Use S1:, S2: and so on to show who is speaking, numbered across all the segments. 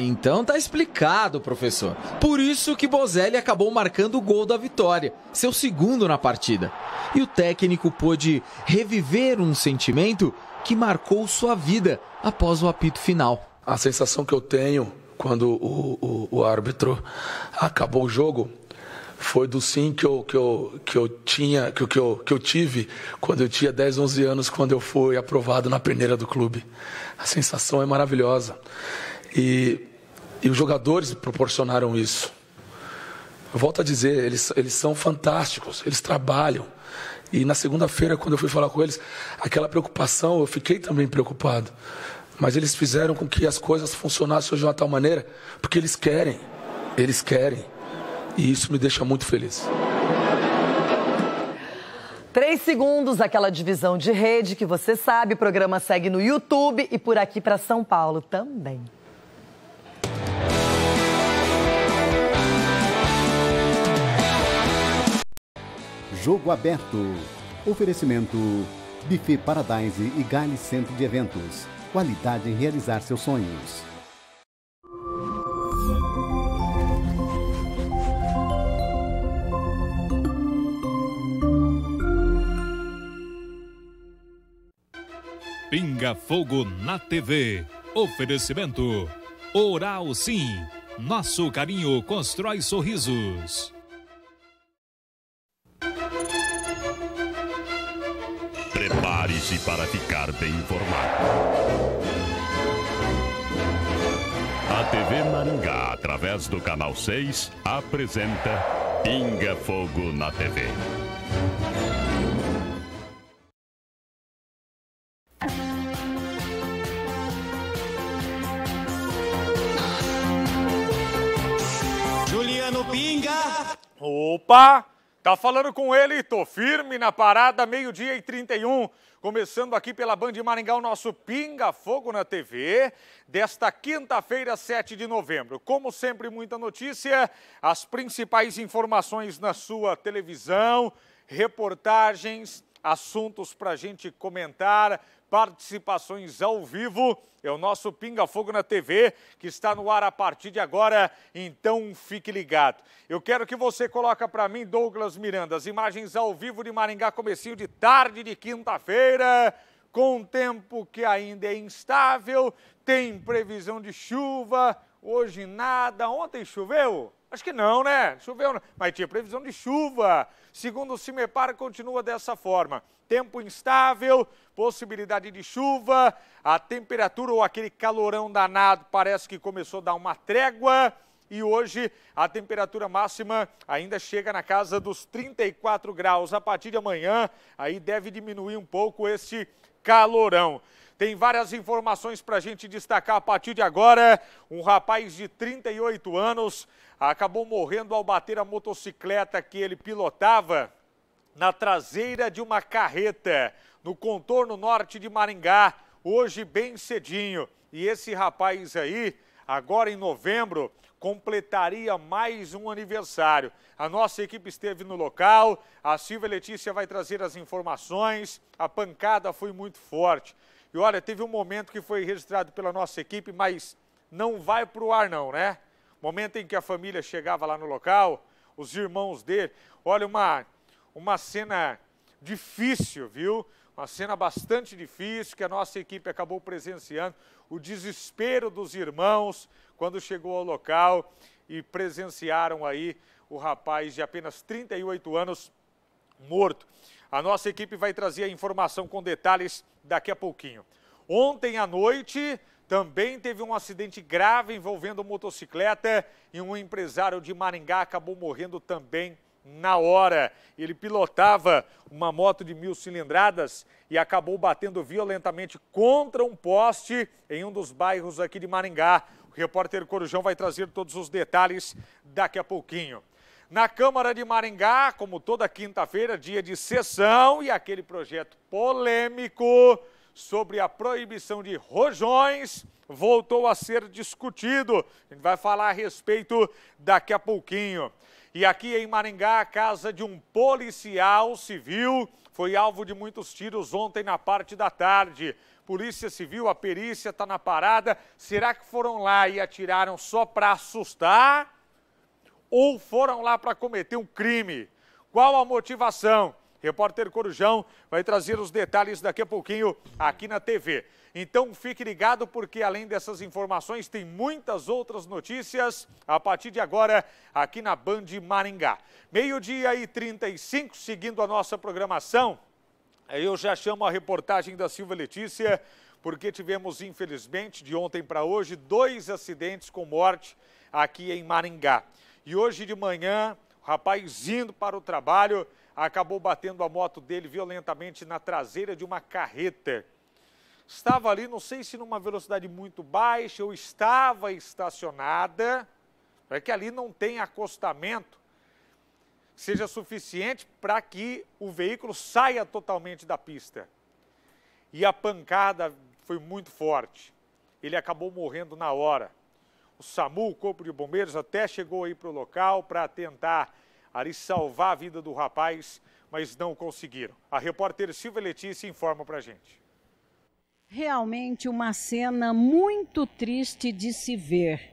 S1: Então tá explicado, professor. Por isso que Bozelli acabou marcando o gol da vitória, seu segundo na partida. E o técnico pôde reviver um sentimento que marcou sua vida após o apito final. A sensação que eu tenho quando o, o, o árbitro acabou o jogo foi do sim que eu, que eu, que eu tinha, que, que, eu, que eu tive quando eu tinha 10, 11 anos, quando eu fui aprovado na peneira do clube. A sensação é maravilhosa. E, e os jogadores proporcionaram isso. Eu volto a dizer, eles, eles são fantásticos, eles trabalham. E na segunda-feira, quando eu fui falar com eles, aquela preocupação, eu fiquei também preocupado. Mas eles fizeram com que as coisas funcionassem de uma tal maneira, porque eles querem, eles querem. E isso me deixa muito feliz.
S2: Três segundos, aquela divisão de rede que você sabe, o programa segue no YouTube e por aqui para São Paulo também.
S3: Jogo Aberto. Oferecimento Buffet Paradise e Gale Centro de Eventos. Qualidade em realizar seus sonhos.
S4: Pinga Fogo na TV. Oferecimento Oral Sim. Nosso carinho constrói sorrisos.
S5: Prepare-se para ficar bem informado. A TV Maringá, através do canal 6, apresenta Pinga Fogo na TV.
S6: Juliano Pinga. Opa! Tá falando com ele, tô firme na parada, meio-dia e 31. Começando aqui pela Band Maringá, o nosso Pinga Fogo na TV, desta quinta-feira, 7 de novembro. Como sempre, muita notícia, as principais informações na sua televisão, reportagens, assuntos para a gente comentar, participações ao vivo. É o nosso Pinga Fogo na TV, que está no ar a partir de agora, então fique ligado. Eu quero que você coloque para mim, Douglas Miranda, as imagens ao vivo de Maringá, comecinho de tarde de quinta-feira, com tempo que ainda é instável, tem previsão de chuva, hoje nada, ontem choveu? Acho que não, né? Choveu, né? mas tinha previsão de chuva. Segundo o CIMEPAR, continua dessa forma tempo instável, possibilidade de chuva, a temperatura ou aquele calorão danado parece que começou a dar uma trégua. E hoje a temperatura máxima ainda chega na casa dos 34 graus. A partir de amanhã, aí deve diminuir um pouco esse calorão. Tem várias informações para a gente destacar a partir de agora. Um rapaz de 38 anos acabou morrendo ao bater a motocicleta que ele pilotava na traseira de uma carreta, no contorno norte de Maringá, hoje bem cedinho. E esse rapaz aí, agora em novembro, completaria mais um aniversário. A nossa equipe esteve no local, a Silvia Letícia vai trazer as informações. A pancada foi muito forte. E olha, teve um momento que foi registrado pela nossa equipe, mas não vai para o ar não, né? Momento em que a família chegava lá no local, os irmãos dele, olha uma uma cena difícil, viu? Uma cena bastante difícil que a nossa equipe acabou presenciando. O desespero dos irmãos quando chegou ao local e presenciaram aí o rapaz de apenas 38 anos morto. A nossa equipe vai trazer a informação com detalhes daqui a pouquinho. Ontem à noite também teve um acidente grave envolvendo motocicleta e um empresário de Maringá acabou morrendo também na hora. Ele pilotava uma moto de mil cilindradas e acabou batendo violentamente contra um poste em um dos bairros aqui de Maringá. O repórter Corujão vai trazer todos os detalhes daqui a pouquinho. Na Câmara de Maringá, como toda quinta-feira, dia de sessão e aquele projeto polêmico sobre a proibição de rojões voltou a ser discutido. A gente vai falar a respeito daqui a pouquinho. E aqui em Maringá, a casa de um policial civil foi alvo de muitos tiros ontem na parte da tarde. Polícia Civil, a perícia está na parada. Será que foram lá e atiraram só para assustar? Ou foram lá para cometer um crime? Qual a motivação? Repórter Corujão vai trazer os detalhes daqui a pouquinho aqui na TV. Então fique ligado porque além dessas informações tem muitas outras notícias a partir de agora aqui na Band Maringá. Meio-dia e 35, seguindo a nossa programação, eh, eu já chamo a reportagem da Silva Letícia porque tivemos, infelizmente, de ontem para hoje, dois acidentes com morte aqui em Maringá. E hoje de manhã, o rapaz indo para o trabalho acabou batendo a moto dele violentamente na traseira de uma carreta estava ali, não sei se numa velocidade muito baixa ou estava estacionada, para é que ali não tenha acostamento, seja suficiente para que o veículo saia totalmente da pista. E a pancada foi muito forte. Ele acabou morrendo na hora. O SAMU, o Corpo de Bombeiros, até chegou aí para o local para tentar ali salvar a vida do rapaz, mas não conseguiram. A repórter Silvia Letícia informa para a gente.
S7: Realmente uma cena muito triste de se ver.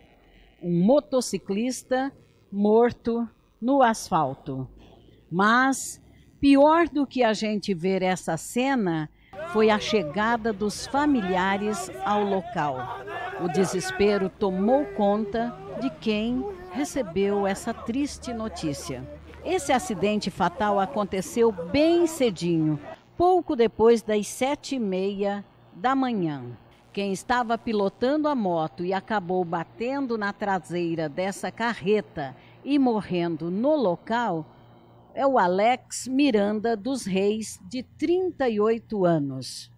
S7: Um motociclista morto no asfalto. Mas pior do que a gente ver essa cena foi a chegada dos familiares ao local. O desespero tomou conta de quem recebeu essa triste notícia. Esse acidente fatal aconteceu bem cedinho, pouco depois das sete e meia da manhã. Quem estava pilotando a moto e acabou batendo na traseira dessa carreta e morrendo no local é o Alex Miranda dos Reis, de 38 anos.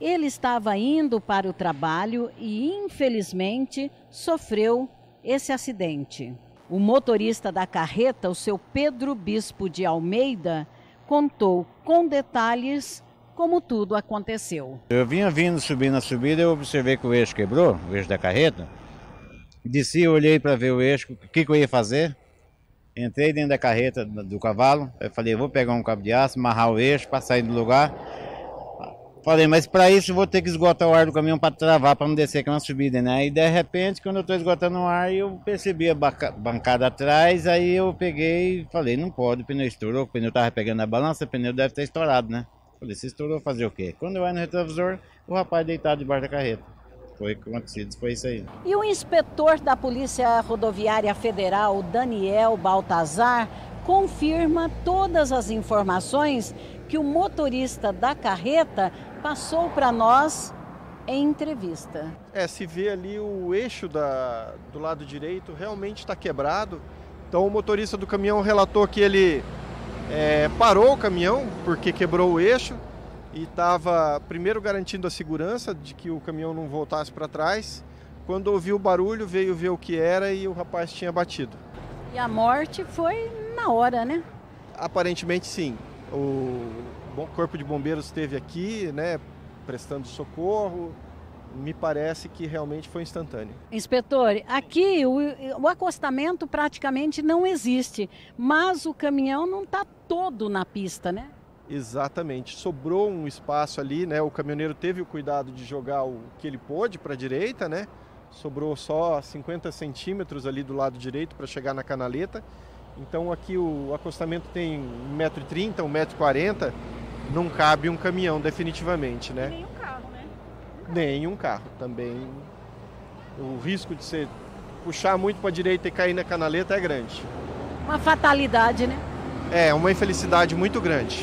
S7: Ele estava indo para o trabalho e, infelizmente, sofreu esse acidente. O motorista da carreta, o seu Pedro Bispo de Almeida, contou com detalhes como tudo aconteceu.
S8: Eu vinha vindo subindo a subida, eu observei que o eixo quebrou, o eixo da carreta. Desci, olhei para ver o eixo, o que, que, eu ia fazer. Entrei dentro da carreta do cavalo, eu falei, vou pegar um cabo de aço, amarrar o eixo para sair do lugar. Falei, mas para isso vou ter que esgotar o ar do caminhão para travar, para não descer aquela é subida, né? E de repente, quando eu estou esgotando o ar, eu percebi a bancada atrás, aí eu peguei e falei, não pode, o pneu estourou, o pneu estava pegando a balança, o pneu deve ter estourado, né? se estourou fazer o quê? Quando eu era no retrovisor, o rapaz deitado debaixo da carreta. Foi o que aconteceu, foi isso aí.
S7: E o inspetor da Polícia Rodoviária Federal, Daniel Baltazar, confirma todas as informações que o motorista da carreta passou para nós em entrevista.
S9: É, se vê ali o eixo da, do lado direito realmente está quebrado. Então o motorista do caminhão relatou que ele é, parou o caminhão porque quebrou o eixo e estava primeiro garantindo a segurança de que o caminhão não voltasse para trás. Quando ouviu o barulho, veio ver o que era e o rapaz tinha batido.
S7: E a morte foi na hora, né?
S9: Aparentemente sim. O Corpo de Bombeiros esteve aqui, né, prestando socorro, me parece que realmente foi instantâneo.
S7: Inspetor, aqui o, o acostamento praticamente não existe, mas o caminhão não está todo na pista, né?
S9: Exatamente, sobrou um espaço ali, né? O caminhoneiro teve o cuidado de jogar o que ele pôde para a direita, né? Sobrou só 50 centímetros ali do lado direito para chegar na canaleta. Então aqui o acostamento tem 1,30m, 1,40m, não cabe um caminhão definitivamente, né? Nenhum carro. Também o risco de você puxar muito para a direita e cair na canaleta é grande.
S6: Uma fatalidade, né?
S9: É, uma infelicidade muito grande.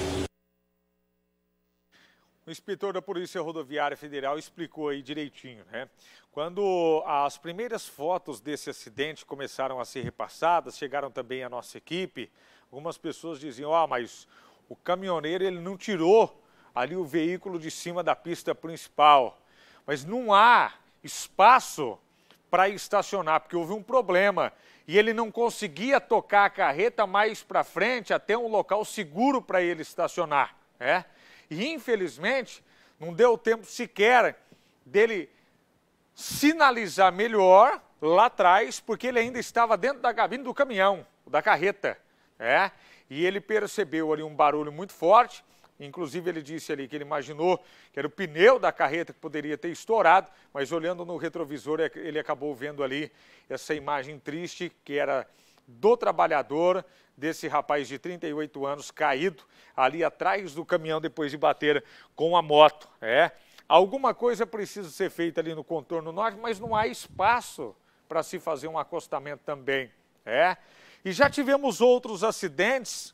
S6: O inspetor da Polícia Rodoviária Federal explicou aí direitinho, né? Quando as primeiras fotos desse acidente começaram a ser repassadas, chegaram também à nossa equipe, algumas pessoas diziam: "Ah, mas o caminhoneiro ele não tirou ali o veículo de cima da pista principal" mas não há espaço para estacionar, porque houve um problema e ele não conseguia tocar a carreta mais para frente até um local seguro para ele estacionar. Né? E infelizmente não deu tempo sequer dele sinalizar melhor lá atrás, porque ele ainda estava dentro da cabine do caminhão, da carreta. Né? E ele percebeu ali um barulho muito forte Inclusive, ele disse ali que ele imaginou que era o pneu da carreta que poderia ter estourado, mas olhando no retrovisor, é ele acabou vendo ali essa imagem triste que era do trabalhador, desse rapaz de 38 anos, caído ali atrás do caminhão depois de bater com a moto. É. Alguma coisa precisa ser feita ali no contorno norte, mas não há espaço para se fazer um acostamento também. É. E já tivemos outros acidentes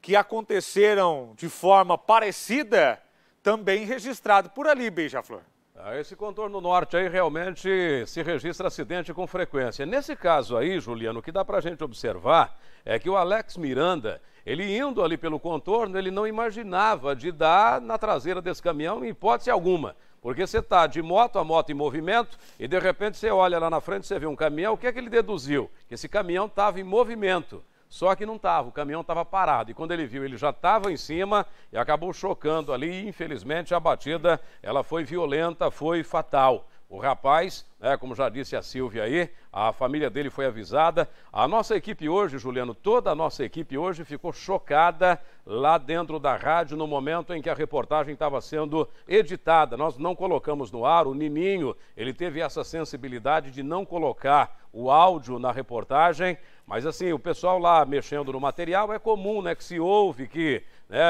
S6: que aconteceram de forma parecida, também registrado por ali, Beija-Flor. Ah, esse contorno
S10: norte aí realmente se registra acidente com frequência. Nesse caso aí, Juliano, o que dá para a gente observar é que o Alex Miranda, ele indo ali pelo contorno, ele não imaginava de dar na traseira desse caminhão em hipótese alguma. Porque você está de moto a moto em movimento e de repente você olha lá na frente, você vê um caminhão, o que é que ele deduziu? Que esse caminhão estava em movimento. Só que não estava, o caminhão estava parado. E quando ele viu, ele já estava em cima e acabou chocando ali. E, infelizmente, a batida ela foi violenta, foi fatal. O rapaz, né, como já disse a Silvia aí, a família dele foi avisada. A nossa equipe hoje, Juliano, toda a nossa equipe hoje ficou chocada lá dentro da rádio no momento em que a reportagem estava sendo editada. Nós não colocamos no ar, o Nininho, ele teve essa sensibilidade de não colocar o áudio na reportagem. Mas assim, o pessoal lá mexendo no material é comum, né? Que se ouve, que né,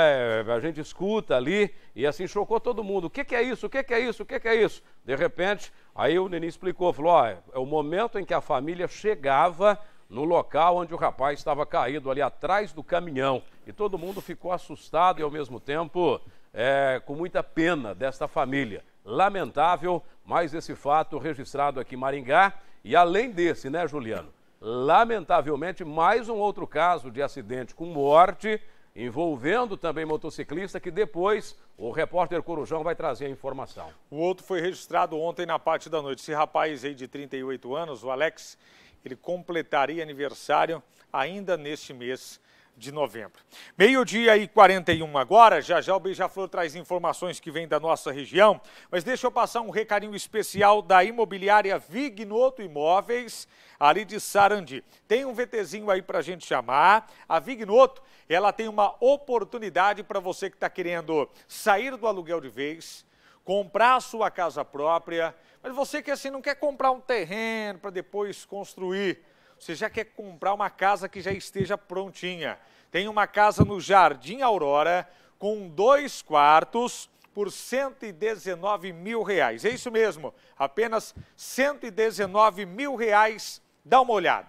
S10: a gente escuta ali e assim chocou todo mundo. O que, que é isso? O que, que é isso? O que, que é isso? De repente, aí o Nenê explicou, falou: ó, é o momento em que a família chegava no local onde o rapaz estava caído ali atrás do caminhão. E todo mundo ficou assustado e ao mesmo tempo é, com muita pena desta família. Lamentável, mas esse fato registrado aqui em Maringá. E além desse, né, Juliano? lamentavelmente, mais um outro caso de acidente com morte,
S6: envolvendo também motociclista, que depois o repórter Corujão vai trazer a informação. O outro foi registrado ontem na parte da noite. Esse rapaz aí de 38 anos, o Alex, ele completaria aniversário ainda neste mês de novembro. Meio-dia e 41 agora, já já o Beija-Flor traz informações que vêm da nossa região, mas deixa eu passar um recadinho especial da imobiliária Vignoto Imóveis, ali de Sarandi. Tem um VTzinho aí para a gente chamar. A Vignoto, ela tem uma oportunidade para você que está querendo sair do aluguel de vez, comprar a sua casa própria, mas você que assim não quer comprar um terreno para depois construir você já quer comprar uma casa que já esteja prontinha. Tem uma casa no Jardim Aurora com dois quartos por 119 mil reais. É isso mesmo, apenas 119 mil reais. Dá uma olhada.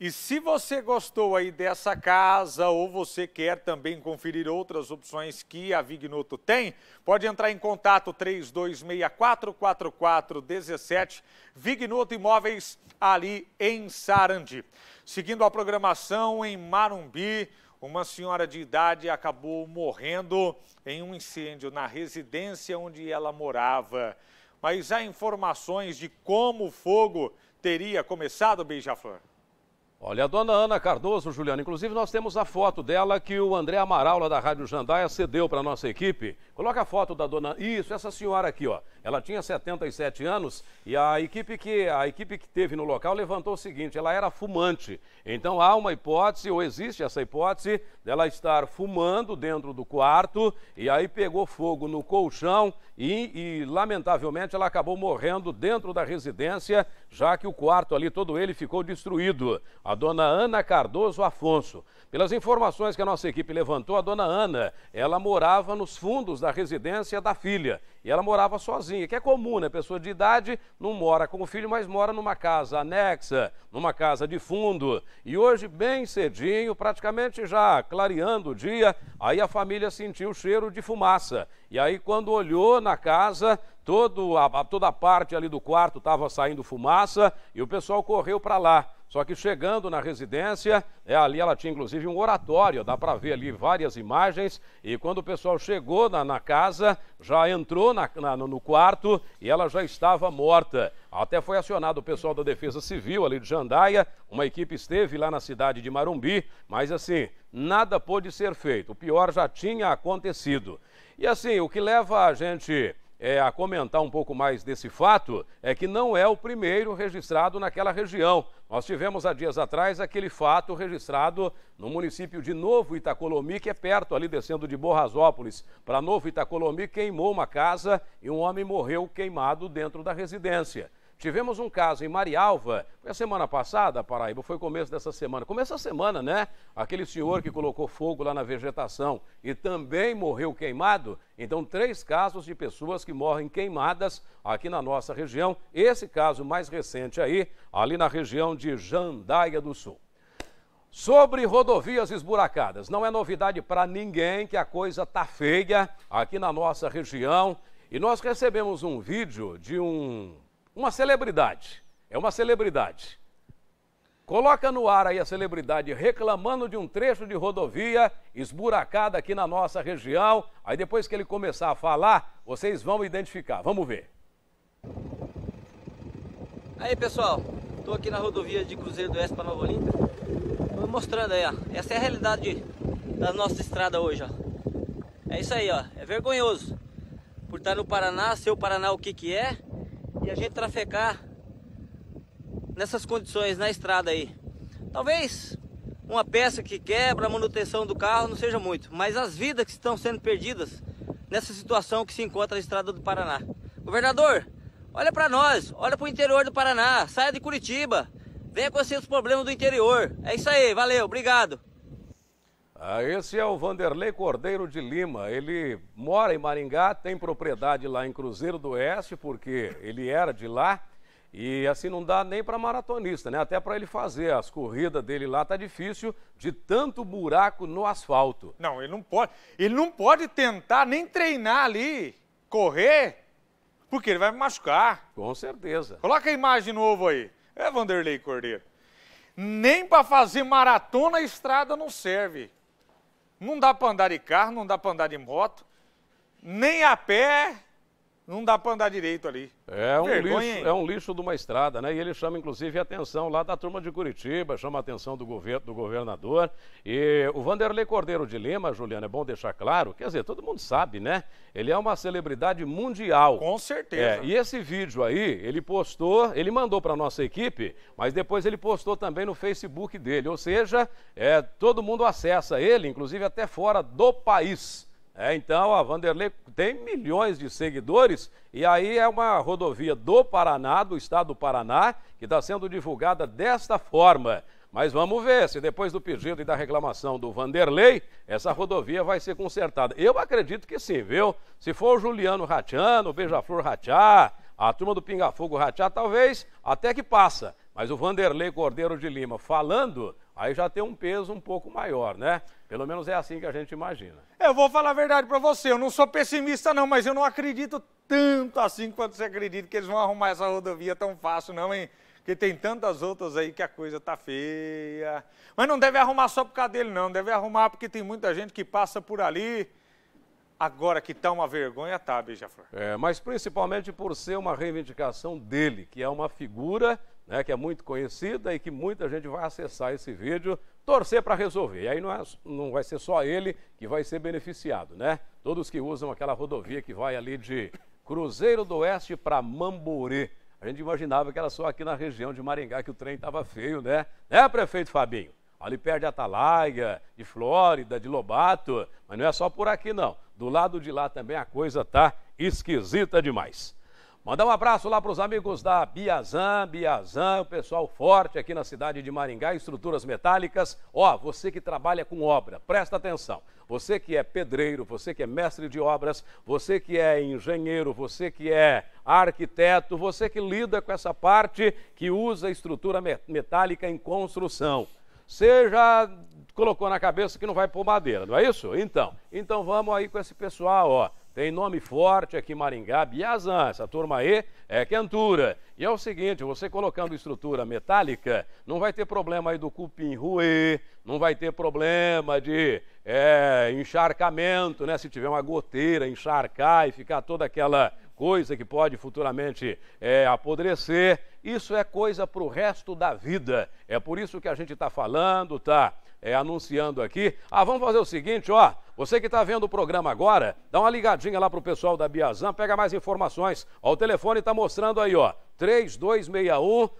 S6: E se você gostou aí dessa casa ou você quer também conferir outras opções que a Vignoto tem, pode entrar em contato 32644417 Vignoto Imóveis ali em Sarandi. Seguindo a programação em Marumbi, uma senhora de idade acabou morrendo em um incêndio na residência onde ela morava. Mas há informações de como o fogo teria começado, Beija-Flor? Olha, a dona Ana Cardoso, Juliana,
S10: inclusive nós temos a foto dela que o André Amaral, lá da Rádio Jandaia, cedeu para a nossa equipe. Coloca a foto da dona... Isso, essa senhora aqui, ó. Ela tinha 77 anos e a equipe que, a equipe que teve no local levantou o seguinte, ela era fumante. Então há uma hipótese, ou existe essa hipótese, dela estar fumando dentro do quarto e aí pegou fogo no colchão e, e lamentavelmente, ela acabou morrendo dentro da residência, já que o quarto ali, todo ele, ficou destruído a dona Ana Cardoso Afonso. Pelas informações que a nossa equipe levantou, a dona Ana, ela morava nos fundos da residência da filha. E ela morava sozinha, que é comum, né? Pessoa de idade não mora com o filho, mas mora numa casa anexa, numa casa de fundo. E hoje, bem cedinho, praticamente já clareando o dia, aí a família sentiu o cheiro de fumaça. E aí, quando olhou na casa, todo a, toda a parte ali do quarto estava saindo fumaça e o pessoal correu para lá. Só que chegando na residência, é, ali ela tinha inclusive um oratório, dá para ver ali várias imagens. E quando o pessoal chegou na, na casa, já entrou na, na, no quarto e ela já estava morta. Até foi acionado o pessoal da Defesa Civil ali de Jandaia, uma equipe esteve lá na cidade de Marumbi, mas assim, nada pôde ser feito. O pior já tinha acontecido. E assim, o que leva a gente é, a comentar um pouco mais desse fato é que não é o primeiro registrado naquela região. Nós tivemos há dias atrás aquele fato registrado no município de Novo Itacolomi, que é perto ali descendo de Borrasópolis para Novo Itacolomi, queimou uma casa e um homem morreu queimado dentro da residência. Tivemos um caso em Marialva, foi a semana passada, Paraíba, foi começo dessa semana. Começo da semana, né? Aquele senhor que colocou fogo lá na vegetação e também morreu queimado. Então, três casos de pessoas que morrem queimadas aqui na nossa região. Esse caso mais recente aí, ali na região de Jandaia do Sul. Sobre rodovias esburacadas, não é novidade para ninguém que a coisa tá feia aqui na nossa região. E nós recebemos um vídeo de um uma celebridade, é uma celebridade. Coloca no ar aí a celebridade reclamando de um trecho de rodovia esburacada aqui na nossa região. Aí depois que ele começar a falar, vocês vão identificar. Vamos ver.
S11: Aí pessoal, estou aqui na rodovia de Cruzeiro do Oeste para Nova Olímpia. Estou mostrando aí, ó. Essa é a realidade da nossa estrada hoje, ó. É isso aí, ó. É vergonhoso. Por estar no Paraná, ser o Paraná o que que é, e a gente trafegar nessas condições na estrada aí. Talvez uma peça que quebra, a manutenção do carro não seja muito, mas as vidas que estão sendo perdidas nessa situação que se encontra a estrada do Paraná. Governador, olha para nós, olha para o interior do Paraná, saia de Curitiba, venha conhecer os problemas do interior. É isso aí, valeu, obrigado.
S10: Ah, esse é o Vanderlei Cordeiro de Lima. Ele mora em Maringá, tem propriedade lá em Cruzeiro do Oeste, porque ele era de lá. E assim não dá nem para maratonista, né? Até para ele fazer as corridas dele lá tá difícil de
S6: tanto buraco no asfalto. Não, ele não pode, ele não pode tentar nem treinar ali, correr, porque ele vai me machucar. Com certeza. Coloca a imagem novo aí. É Vanderlei Cordeiro. Nem para fazer maratona a estrada não serve. Não dá para andar de carro, não dá para andar de moto, nem a pé, não dá para andar direito ali.
S10: É um, Vergonha, lixo, é um lixo de uma estrada, né? E ele chama, inclusive, a atenção lá da turma de Curitiba, chama a atenção do, governo, do governador. E o Vanderlei Cordeiro de Lima, Juliana, é bom deixar claro, quer dizer, todo mundo sabe, né? Ele é uma celebridade mundial. Com certeza. É, e esse vídeo aí, ele postou, ele mandou para nossa equipe, mas depois ele postou também no Facebook dele. Ou seja, é, todo mundo acessa ele, inclusive até fora do país. É, então a Vanderlei tem milhões de seguidores e aí é uma rodovia do Paraná, do estado do Paraná, que está sendo divulgada desta forma. Mas vamos ver se depois do pedido e da reclamação do Vanderlei, essa rodovia vai ser consertada. Eu acredito que sim, viu? Se for o Juliano Ratiano, o Beija-Flor Ratiá, a turma do Pingafogo Ratiá, talvez até que passa. Mas o Vanderlei Cordeiro de Lima falando, aí já tem um peso um pouco maior, né? Pelo menos é assim que a gente imagina.
S6: Eu vou falar a verdade para você, eu não sou pessimista não, mas eu não acredito tanto assim quanto você acredita que eles vão arrumar essa rodovia tão fácil não, hein? Porque tem tantas outras aí que a coisa tá feia. Mas não deve arrumar só por causa dele não, deve arrumar porque tem muita gente que passa por ali... Agora que tá uma vergonha, tá, Beija-Flor.
S10: É, mas principalmente por ser uma reivindicação dele, que é uma figura né, que é muito conhecida e que muita gente vai acessar esse vídeo, torcer para resolver. E aí não, é, não vai ser só ele que vai ser beneficiado, né? Todos que usam aquela rodovia que vai ali de Cruzeiro do Oeste para Mamborê. A gente imaginava que era só aqui na região de Maringá que o trem estava feio, né? Né, prefeito Fabinho? Ali perto de Atalaia, de Flórida, de Lobato. Mas não é só por aqui, não. Do lado de lá também a coisa tá esquisita demais. Mandar um abraço lá para os amigos da Biazan, Biazan, o pessoal forte aqui na cidade de Maringá, estruturas metálicas. Ó, você que trabalha com obra, presta atenção. Você que é pedreiro, você que é mestre de obras, você que é engenheiro, você que é arquiteto, você que lida com essa parte que usa estrutura metálica em construção. Você já colocou na cabeça que não vai pôr madeira, não é isso? Então, então vamos aí com esse pessoal, ó. Tem nome forte aqui em Maringá, Biazan, essa turma aí é quentura. E é o seguinte, você colocando estrutura metálica, não vai ter problema aí do cupim ruê, não vai ter problema de é, encharcamento, né? Se tiver uma goteira, encharcar e ficar toda aquela coisa que pode futuramente é, apodrecer. Isso é coisa para o resto da vida. É por isso que a gente está falando, tá? é, anunciando aqui. Ah, vamos fazer o seguinte, ó. Você que está vendo o programa agora, dá uma ligadinha lá para o pessoal da Biazan, pega mais informações. Ó, o telefone está mostrando aí, ó. 3261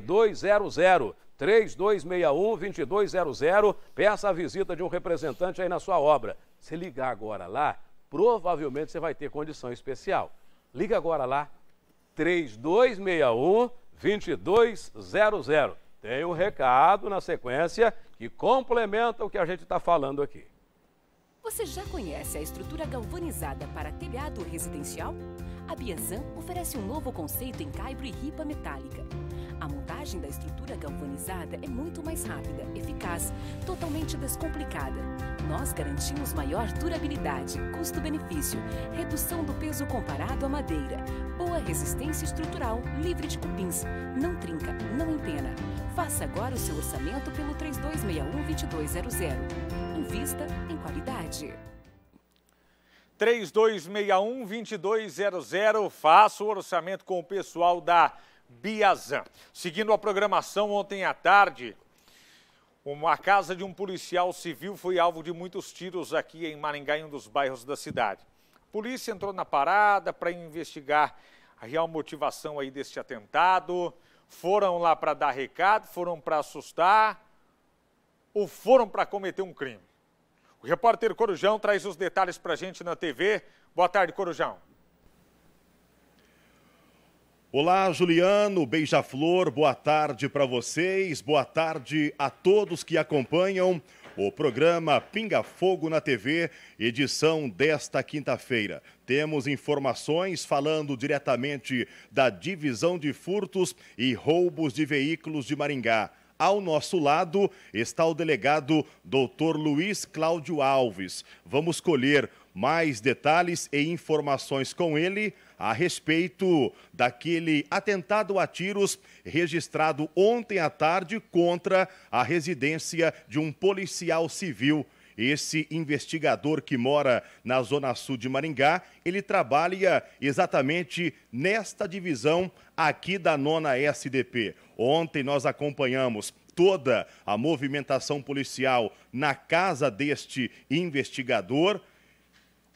S10: 2200. 3261 2200. Peça a visita de um representante aí na sua obra. Se ligar agora lá, provavelmente você vai ter condição especial. Liga agora lá. 3261 2200. Tem um recado na sequência que complementa o que a gente está falando aqui.
S7: Você já conhece a estrutura galvanizada para telhado residencial? A Biazan oferece um novo conceito em caibro e ripa metálica.
S12: A montagem da estrutura galvanizada é muito mais rápida, eficaz, totalmente descomplicada. Nós garantimos maior durabilidade, custo-benefício,
S7: redução do peso comparado à madeira, boa resistência estrutural, livre de cupins, não trinca, não empena Faça agora o seu orçamento pelo 3261-2200. Invista em qualidade.
S6: 3261-2200. Faça o orçamento com o pessoal da Biazan. Seguindo a programação, ontem à tarde, uma casa de um policial civil foi alvo de muitos tiros aqui em Maringá, em um dos bairros da cidade. A polícia entrou na parada para investigar a real motivação aí deste atentado foram lá para dar recado, foram para assustar ou foram para cometer um crime. O repórter Corujão traz os detalhes para a gente na TV. Boa tarde, Corujão.
S5: Olá, Juliano, Beija-Flor, boa tarde para vocês, boa tarde a todos que acompanham o programa Pinga Fogo na TV, edição desta quinta-feira. Temos informações falando diretamente da divisão de furtos e roubos de veículos de Maringá. Ao nosso lado está o delegado Dr. Luiz Cláudio Alves. Vamos colher mais detalhes e informações com ele a respeito daquele atentado a tiros registrado ontem à tarde contra a residência de um policial civil. Esse investigador que mora na zona sul de Maringá, ele trabalha exatamente nesta divisão aqui da nona SDP. Ontem nós acompanhamos toda a movimentação policial na casa deste investigador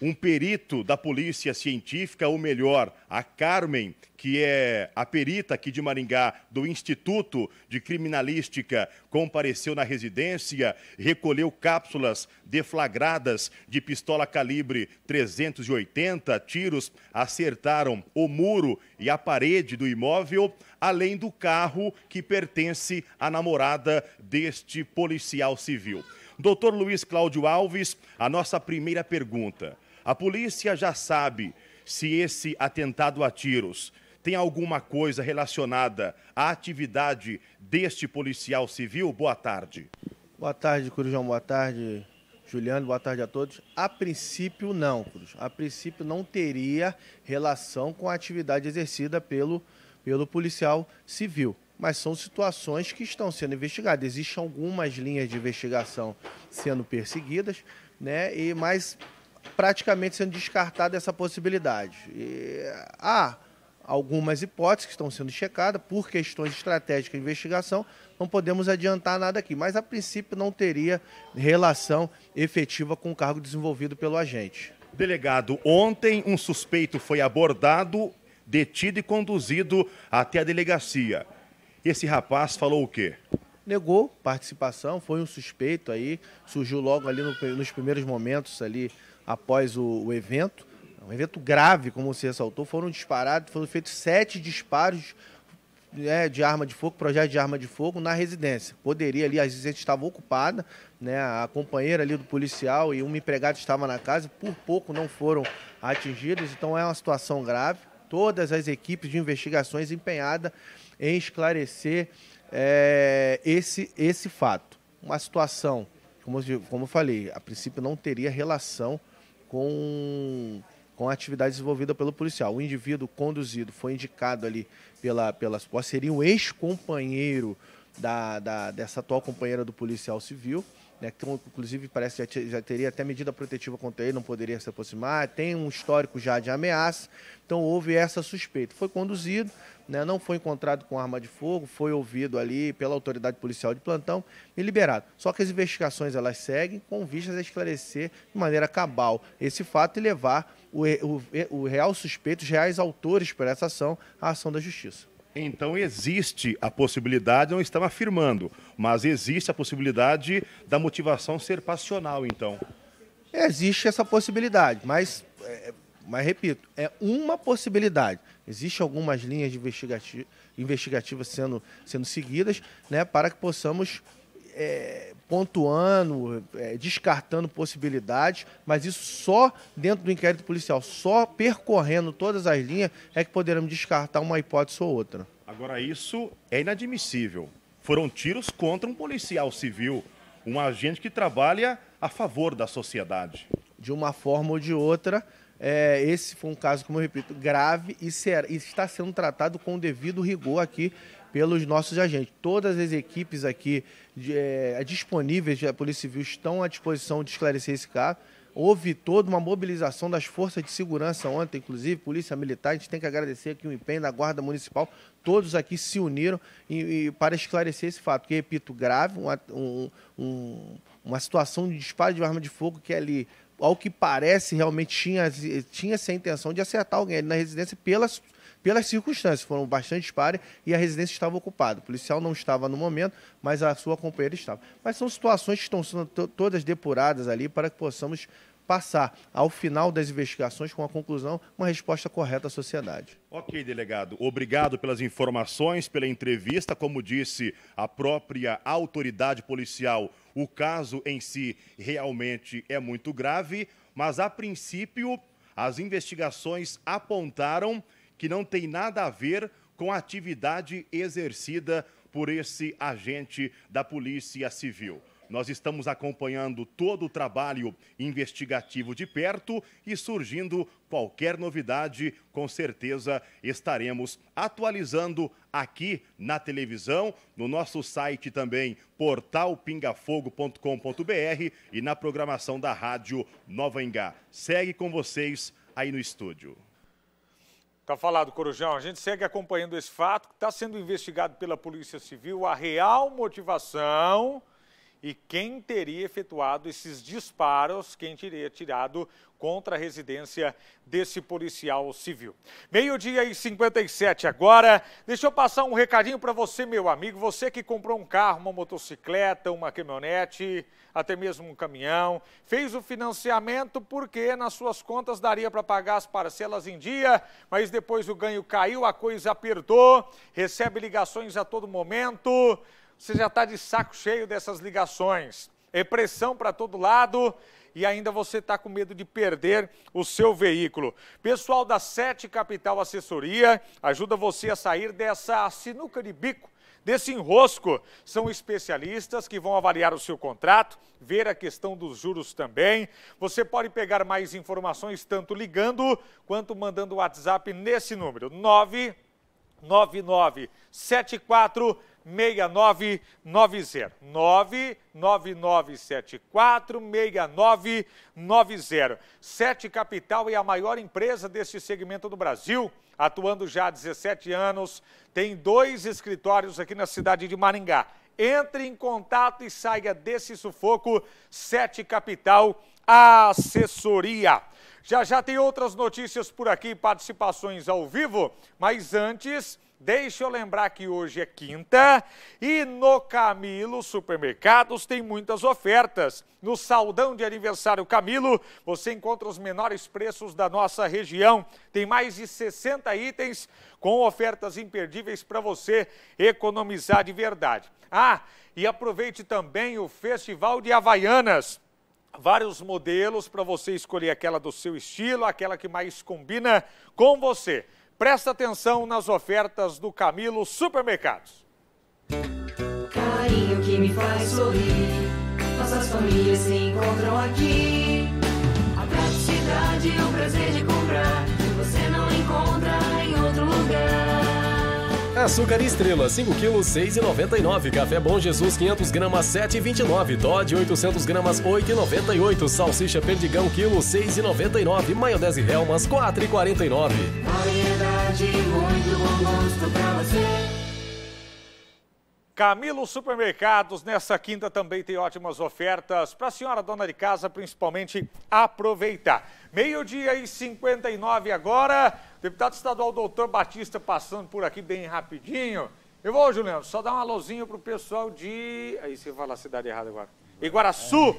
S5: um perito da polícia científica, ou melhor, a Carmen, que é a perita aqui de Maringá do Instituto de Criminalística, compareceu na residência, recolheu cápsulas deflagradas de pistola calibre 380, tiros acertaram o muro e a parede do imóvel, além do carro que pertence à namorada deste policial civil. Doutor Luiz Cláudio Alves, a nossa primeira pergunta. A polícia já sabe se esse atentado a tiros tem alguma coisa relacionada à atividade deste policial civil? Boa tarde.
S13: Boa tarde, Corujão. Boa tarde, Juliano. Boa tarde a todos. A princípio, não, Cruz. A princípio, não teria relação com a atividade exercida pelo, pelo policial civil. Mas são situações que estão sendo investigadas. Existem algumas linhas de investigação sendo perseguidas, né? E mais praticamente sendo descartada essa possibilidade. E há algumas hipóteses que estão sendo checadas por questões estratégicas de investigação, não podemos adiantar nada aqui, mas a princípio não teria relação efetiva com o cargo desenvolvido pelo agente. Delegado, ontem
S5: um suspeito foi abordado, detido e conduzido até a delegacia.
S13: Esse rapaz falou o quê? Negou participação, foi um suspeito aí, surgiu logo ali no, nos primeiros momentos ali após o, o evento. Um evento grave, como você ressaltou, foram disparados, foram feitos sete disparos né, de arma de fogo, projeto de arma de fogo na residência. Poderia ali, a residência estava ocupada, né, a companheira ali do policial e uma empregada estava na casa, por pouco não foram atingidos, então é uma situação grave. Todas as equipes de investigações empenhadas em esclarecer é, esse, esse fato. Uma situação, como, como eu falei, a princípio não teria relação com, com a atividade desenvolvida pelo policial. O indivíduo conduzido foi indicado ali pela, pelas postas, seria um ex-companheiro da, da, dessa atual companheira do policial civil. Né, que inclusive parece que já, teria até medida protetiva contra ele, não poderia se aproximar, tem um histórico já de ameaça, então houve essa suspeita. Foi conduzido, né, não foi encontrado com arma de fogo, foi ouvido ali pela autoridade policial de plantão e liberado. Só que as investigações elas seguem com vistas a esclarecer de maneira cabal esse fato e levar o, o, o real suspeito, os reais autores para essa ação, à ação da justiça. Então existe
S5: a possibilidade, não estamos afirmando, mas existe a possibilidade da motivação
S13: ser passional, então. Existe essa possibilidade, mas eh, mas repito, é uma possibilidade. Existem algumas linhas de investigativas sendo, sendo seguidas né, para que possamos é, pontuando, é, descartando possibilidades, mas isso só dentro do inquérito policial, só percorrendo todas as linhas é que poderemos descartar uma hipótese ou outra.
S5: Agora, isso é inadmissível. Foram tiros contra um policial civil, um agente que
S13: trabalha a favor da sociedade. De uma forma ou de outra, é, esse foi um caso, como eu repito, grave e, e está sendo tratado com o devido rigor aqui pelos nossos agentes. Todas as equipes aqui de, é, disponíveis da Polícia Civil estão à disposição de esclarecer esse caso. Houve toda uma mobilização das forças de segurança ontem, inclusive Polícia Militar. A gente tem que agradecer aqui o empenho da Guarda Municipal. Todos aqui se uniram e, e para esclarecer esse fato, que, repito, grave, um, um, uma situação de disparo de arma de fogo que é ali ao que parece, realmente tinha, tinha essa intenção de acertar alguém ali na residência pelas, pelas circunstâncias. Foram bastante pares e a residência estava ocupada. O policial não estava no momento, mas a sua companheira estava. Mas são situações que estão sendo todas depuradas ali para que possamos passar ao final das investigações com a conclusão uma resposta correta à sociedade.
S5: Ok, delegado. Obrigado pelas informações, pela entrevista. Como disse a própria autoridade policial, o caso em si realmente é muito grave, mas a princípio as investigações apontaram que não tem nada a ver com a atividade exercida por esse agente da Polícia Civil. Nós estamos acompanhando todo o trabalho investigativo de perto e surgindo qualquer novidade, com certeza estaremos atualizando aqui na televisão, no nosso site também, portalpingafogo.com.br e na programação da Rádio Nova Engá. Segue com vocês aí no estúdio.
S6: Tá falado, Corujão. A gente segue acompanhando esse fato que está sendo investigado pela Polícia Civil, a real motivação e quem teria efetuado esses disparos, quem teria tirado contra a residência desse policial civil. Meio-dia e 57 agora. Deixa eu passar um recadinho para você, meu amigo. Você que comprou um carro, uma motocicleta, uma caminhonete, até mesmo um caminhão, fez o financiamento porque nas suas contas daria para pagar as parcelas em dia, mas depois o ganho caiu, a coisa apertou, recebe ligações a todo momento. Você já está de saco cheio dessas ligações, repressão é para todo lado e ainda você está com medo de perder o seu veículo. Pessoal da Sete Capital Assessoria ajuda você a sair dessa sinuca de bico desse enrosco. São especialistas que vão avaliar o seu contrato, ver a questão dos juros também. Você pode pegar mais informações tanto ligando quanto mandando o WhatsApp nesse número: 999 74 6990. 99974 6990. Sete Capital é a maior empresa deste segmento do Brasil, atuando já há 17 anos. Tem dois escritórios aqui na cidade de Maringá. Entre em contato e saia desse sufoco. Sete Capital Assessoria. Já já tem outras notícias por aqui, participações ao vivo, mas antes Deixa eu lembrar que hoje é quinta e no Camilo Supermercados tem muitas ofertas. No saldão de aniversário Camilo, você encontra os menores preços da nossa região. Tem mais de 60 itens com ofertas imperdíveis para você economizar de verdade. Ah, e aproveite também o Festival de Havaianas vários modelos para você escolher aquela do seu estilo, aquela que mais combina com você. Presta atenção nas ofertas do Camilo Supermercados.
S7: Carinho que me faz sorrir, nossas famílias se encontram aqui. A praticidade e o prazer de comprar, você não encontra em outro lugar.
S10: Açúcar Estrela, 5 kg, 6,99. Café Bom Jesus, 500 gramas, 7,29. Dodge, 800 gramas, 8,98. Salsicha Perdigão, quilo, 6,99. Maionese Helmas, 4,49.
S6: Variedade, muito bom gosto pra você. Camilo Supermercados, nessa quinta também tem ótimas ofertas para a senhora dona de casa, principalmente aproveitar. Meio-dia e 59 agora, Deputado estadual doutor Batista passando por aqui bem rapidinho. Eu vou, Juliano, só dar um alôzinho pro pessoal de. Aí você fala a cidade errada agora. Iguaraçu!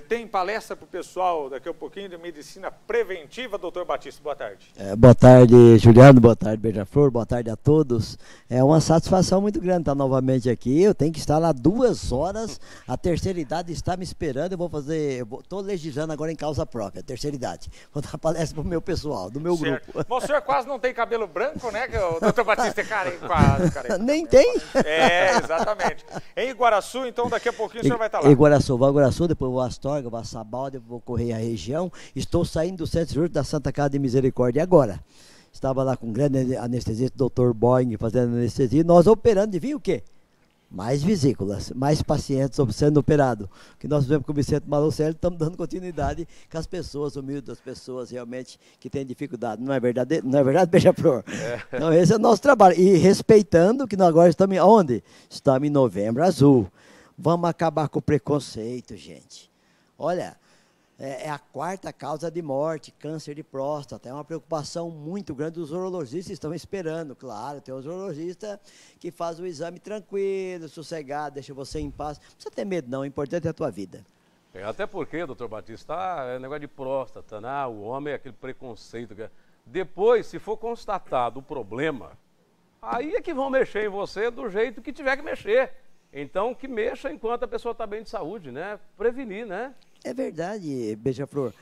S6: tem palestra para o pessoal daqui a um pouquinho de medicina preventiva, doutor
S14: Batista. Boa tarde. É, boa tarde, Juliano. Boa tarde, Beija-Flor. Boa tarde a todos. É uma satisfação muito grande estar novamente aqui. Eu tenho que estar lá duas horas. A terceira idade está me esperando. Eu vou fazer. Estou legislando agora em causa própria, terceira idade. Vou dar palestra para o meu pessoal, do meu certo. grupo.
S6: o senhor quase não tem cabelo branco, né? O doutor Batista é careca. Quase, careca. Né? Nem tem? É, exatamente. Em Iguaraçu, então daqui a pouquinho o senhor vai estar lá. Em
S14: Iguaraçu, vou a Iguaraçu, depois vou a Astorga, Vassabalda, vou correr a região. Estou saindo do centro cirúrgico da Santa Casa de Misericórdia agora. Estava lá com um grande anestesista, doutor Boing, fazendo anestesia. Nós operando, e o quê? mais vesículas, mais pacientes sendo operados. O que nós fizemos com o Vicente Malucelli, estamos dando continuidade com as pessoas humildes, as pessoas realmente que têm dificuldade. Não é verdade, não é verdade Beija-Flor? É. Então, esse é o nosso trabalho. E respeitando que nós agora estamos onde? Estamos em novembro azul. Vamos acabar com o preconceito, gente. Olha, é, é a quarta causa de morte, câncer de próstata. É uma preocupação muito grande. Os urologistas estão esperando, claro. Tem os urologistas que faz o exame tranquilo, sossegado, deixa você em paz. Não precisa ter medo, não. O importante é a tua vida.
S10: É, até porque, doutor Batista, tá, é negócio de próstata, né? o homem é aquele preconceito. Que... É. Depois, se for constatado o problema, aí é que vão mexer em você do jeito que tiver que mexer. Então, que mexa enquanto a pessoa está bem de saúde, né?
S14: Prevenir, né? É verdade, Beija-Flor.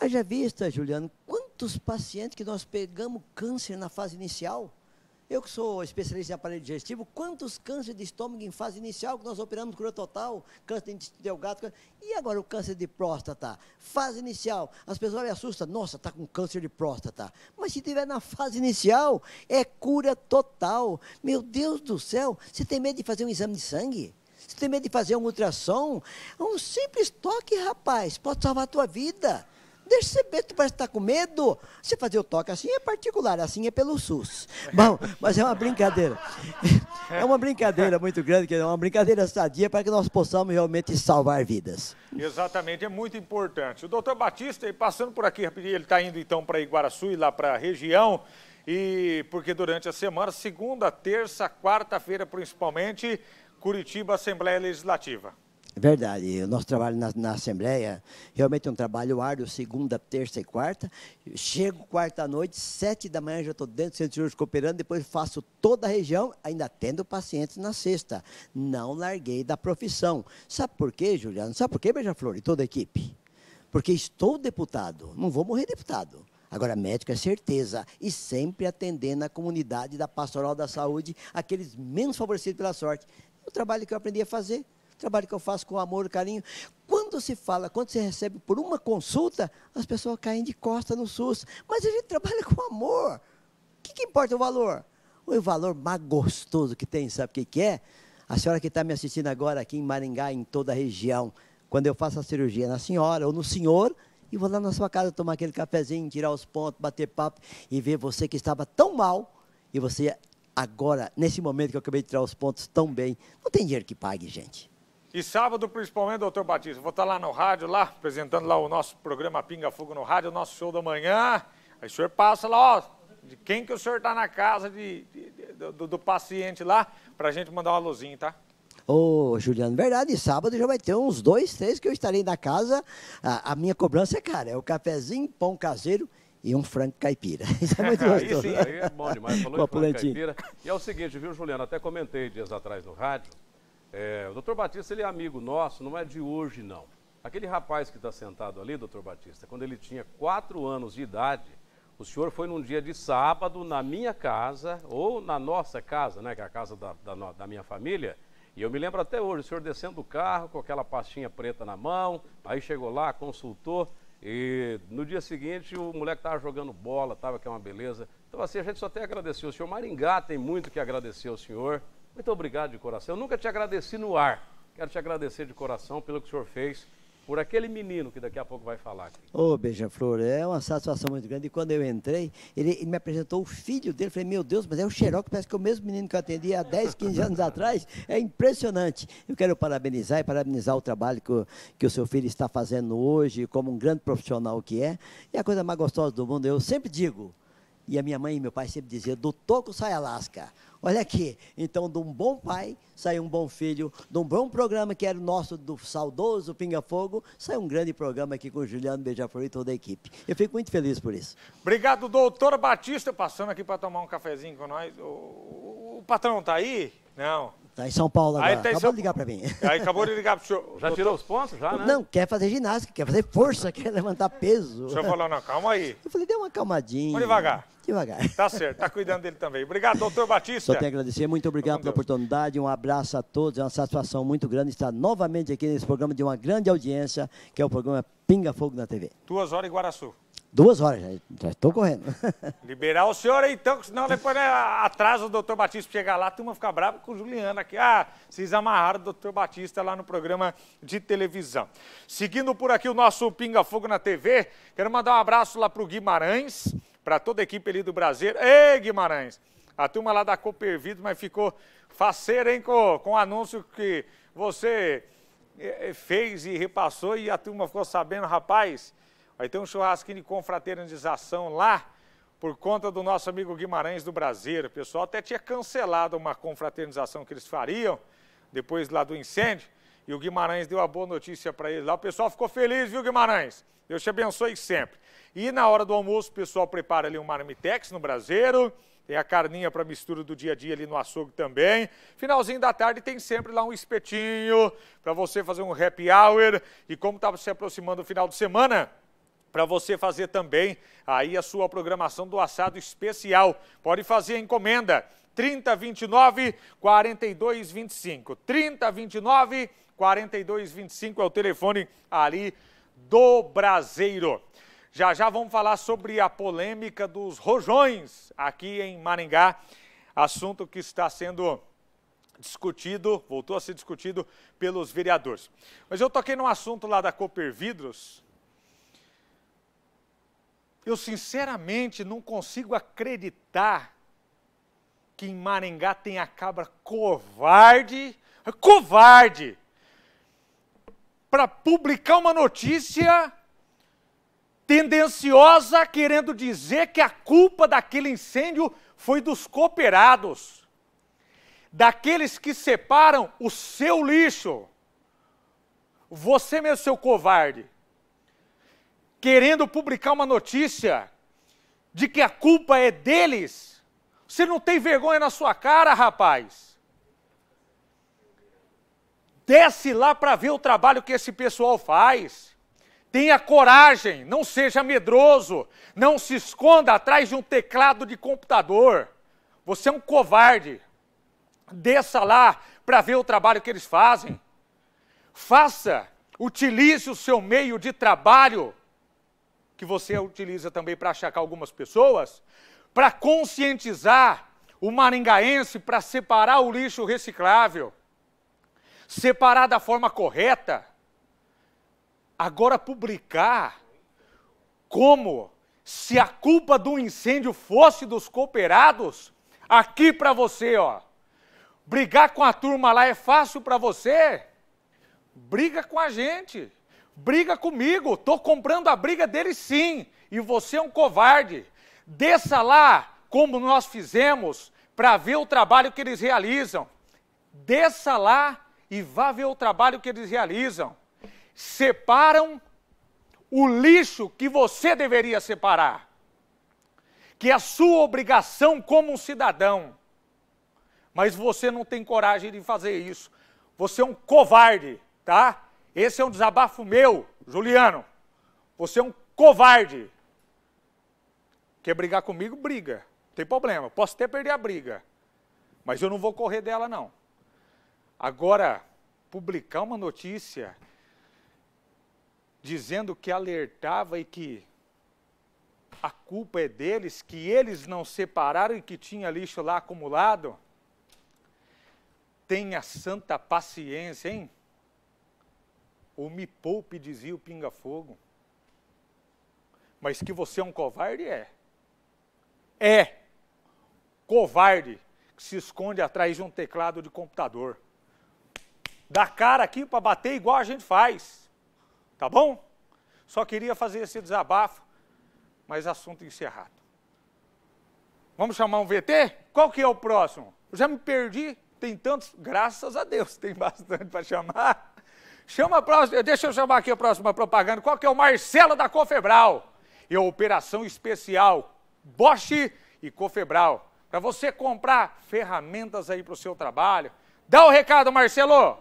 S14: Haja vista, Juliano, quantos pacientes que nós pegamos câncer na fase inicial? Eu que sou especialista em aparelho digestivo, quantos cânceres de estômago em fase inicial que nós operamos cura total, câncer de intestino delgado, e agora o câncer de próstata? Fase inicial, as pessoas me assustam, nossa, está com câncer de próstata. Mas se tiver na fase inicial, é cura total. Meu Deus do céu, você tem medo de fazer um exame de sangue? se tem medo de fazer uma ultrassom, é um simples toque, rapaz, pode salvar a tua vida. Deixa você ver, tu parece estar tá com medo. Você fazer o toque assim é particular, assim é pelo SUS. Bom, mas é uma brincadeira. É uma brincadeira muito grande, é uma brincadeira sadia para que nós possamos realmente salvar vidas.
S6: Exatamente, é muito importante. O doutor Batista, passando por aqui rapidinho, ele está indo então para Iguaraçu e lá para a região. E porque durante a semana, segunda, terça, quarta-feira principalmente, Curitiba, Assembleia Legislativa.
S14: Verdade. O nosso trabalho na, na, Assembleia realmente é um trabalho árduo, segunda, terça e quarta. Chego quarta noite, sete da manhã já estou dentro do centro cirúrgico operando, depois faço toda a região, ainda tendo pacientes na sexta. Não larguei da profissão. Sabe por quê, Juliano? Sabe por quê, Beija-Flor e toda a equipe? Porque estou deputado, não vou morrer deputado. Agora, médico é certeza, e sempre atendendo a comunidade da pastoral da saúde, aqueles menos favorecidos pela sorte. O trabalho que eu aprendi a fazer, o trabalho que eu faço com amor, e carinho. Quando se fala, quando se recebe por uma consulta, as pessoas caem de costas no SUS. Mas a gente trabalha com amor. O que, que importa o valor? O valor mais gostoso que tem, sabe o que, que é? A senhora que está me assistindo agora aqui em Maringá, em toda a região, quando eu faço a cirurgia na senhora ou no senhor, e vou lá na sua casa tomar aquele cafezinho, tirar os pontos, bater papo e ver você que estava tão mal e você agora, nesse momento que eu acabei de tirar os pontos tão bem. Não tem dinheiro que pague, gente.
S6: E sábado, principalmente, doutor Batista, vou estar lá no rádio, lá, apresentando lá o nosso programa Pinga Fogo no rádio, o nosso show da manhã. Aí o senhor passa lá, ó, de quem que o senhor está na casa de, de, de do, do, paciente lá, para a gente mandar uma luzinha, tá?
S14: Ô, oh, Juliano, verdade, sábado já vai ter uns dois, três que eu estarei na casa. A, a minha cobrança é cara, é o cafezinho, pão caseiro e um frango caipira. Isso é muito gostoso. aí sim, aí é bom demais. Falou de frango caipira.
S10: E é o seguinte, viu, Juliano? Até comentei dias atrás no rádio. É, o doutor Batista, ele é amigo nosso, não é de hoje, não. Aquele rapaz que está sentado ali, doutor Batista, quando ele tinha quatro anos de idade, o senhor foi num dia de sábado na minha casa, ou na nossa casa, né, que é a casa da, da, da minha família, e eu me lembro até hoje, o senhor descendo do carro com aquela pastinha preta na mão, aí chegou lá, consultou, e no dia seguinte o moleque estava jogando bola, estava que é uma beleza. Então assim, a gente só tem a agradecer o senhor. Maringá tem muito que agradecer ao senhor. Muito obrigado de coração. Eu nunca te agradeci no ar. Quero te agradecer de coração pelo que o senhor fez por aquele menino que daqui a pouco vai falar aqui.
S14: Ô, oh, Beija-Flor, é uma satisfação muito grande. E quando eu entrei, ele, ele, me apresentou o filho dele. Falei, meu Deus, mas é o Xerox, parece que é o mesmo menino que eu atendi há 10, 15 anos atrás. É impressionante. Eu quero parabenizar e parabenizar o trabalho que o, que o seu filho está fazendo hoje, como um grande profissional que é. E a coisa mais gostosa do mundo, eu sempre digo, e a minha mãe e meu pai sempre diziam, do toco sai Alasca. Olha aqui, então de um bom pai saiu um bom filho, de um bom programa que era o nosso do saudoso Pinga Fogo, saiu um grande programa aqui com o Juliano Beija-Flor e toda a equipe. Eu fico muito feliz por isso.
S6: Obrigado, doutor Batista, passando aqui para tomar um cafezinho com nós. O, o, o patrão está aí? Não.
S14: Está em São Paulo agora. Aí tá acabou São... de ligar para mim. Aí acabou
S6: de ligar para o senhor. Já tirou os pontos? Já, né? Não,
S14: quer fazer ginástica, quer fazer força, quer levantar peso. O senhor falou,
S6: não, calma aí. Eu falei,
S14: dê uma calmadinha. Vamos devagar devagar.
S6: Tá certo, tá cuidando dele também. Obrigado, doutor Batista. Só tenho a
S14: agradecer, muito obrigado pela oportunidade, um abraço a todos, é uma satisfação muito grande estar novamente aqui nesse programa de uma grande audiência, que é o programa Pinga Fogo na TV.
S6: Duas horas em Guaraçu.
S14: Duas horas, já estou correndo.
S6: Liberar o senhor aí, então, senão depois né, atrasa o doutor Batista chegar lá, a turma fica brava com o Juliano aqui. Ah, vocês amarraram o doutor Batista lá no programa de televisão. Seguindo por aqui o nosso Pinga Fogo na TV, quero mandar um abraço lá para o Guimarães, para toda a equipe ali do Brasil. Ei, Guimarães! A turma lá da Copervido, mas ficou faceira, hein, com, com o anúncio que você eh, eh, fez e repassou e a turma ficou sabendo, rapaz, vai ter um churrasquinho de confraternização lá por conta do nosso amigo Guimarães do Brasileiro. O pessoal até tinha cancelado uma confraternização que eles fariam depois lá do incêndio e o Guimarães deu a boa notícia para eles lá. O pessoal ficou feliz, viu, Guimarães? Deus te abençoe sempre. E na hora do almoço, o pessoal prepara ali um marmitex no braseiro, tem a carninha para mistura do dia a dia ali no açougue também. Finalzinho da tarde tem sempre lá um espetinho para você fazer um happy hour. E como está se aproximando o final de semana, para você fazer também aí a sua programação do assado especial. Pode fazer a encomenda 3029 4225. 3029 4225 é o telefone ali do Braseiro. Já já vamos falar sobre a polêmica dos rojões aqui em Maringá, assunto que está sendo discutido, voltou a ser discutido pelos vereadores. Mas eu toquei num assunto lá da Cooper Vidros. Eu sinceramente não consigo acreditar que em Maringá tem a cabra covarde, covarde, para publicar uma notícia tendenciosa querendo dizer que a culpa daquele incêndio foi dos cooperados, daqueles que separam o seu lixo. Você, meu seu covarde, querendo publicar uma notícia de que a culpa é deles, você não tem vergonha na sua cara, rapaz. Desce lá para ver o trabalho que esse pessoal faz Tenha coragem, não seja medroso, não se esconda atrás de um teclado de computador. Você é um covarde. Desça lá para ver o trabalho que eles fazem. Faça, utilize o seu meio de trabalho, que você utiliza também para achacar algumas pessoas, para conscientizar o maringaense para separar o lixo reciclável, separar da forma correta Agora, publicar como se a culpa do incêndio fosse dos cooperados, aqui para você, ó. Brigar com a turma lá é fácil para você? Briga com a gente. Briga comigo. Tô comprando a briga dele sim. E você é um covarde. Desça lá, como nós fizemos, para ver o trabalho que eles realizam. Desça lá e vá ver o trabalho que eles realizam separam o lixo que você deveria separar, que é a sua obrigação como um cidadão. Mas você não tem coragem de fazer isso. Você é um covarde, tá? Esse é um desabafo meu, Juliano. Você é um covarde. Quer brigar comigo? Briga. Não tem problema. Posso até perder a briga. Mas eu não vou correr dela, não. Agora, publicar uma notícia dizendo que alertava e que a culpa é deles, que eles não separaram e que tinha lixo lá acumulado. Tenha santa paciência, hein? O me poupe, dizia o pinga-fogo. Mas que você é um covarde, é. É. Covarde que se esconde atrás de um teclado de computador. Dá cara aqui para bater igual a gente faz. Tá bom? Só queria fazer esse desabafo, mas assunto encerrado. Vamos chamar um VT? Qual que é o próximo? Eu já me perdi, tem tantos, graças a Deus, tem bastante para chamar. Chama a próxima, deixa eu chamar aqui a próxima propaganda. Qual que é o Marcelo da Cofebral? É a operação especial Bosch e Cofebral. Para você comprar ferramentas aí para o seu trabalho. Dá o recado, Marcelo!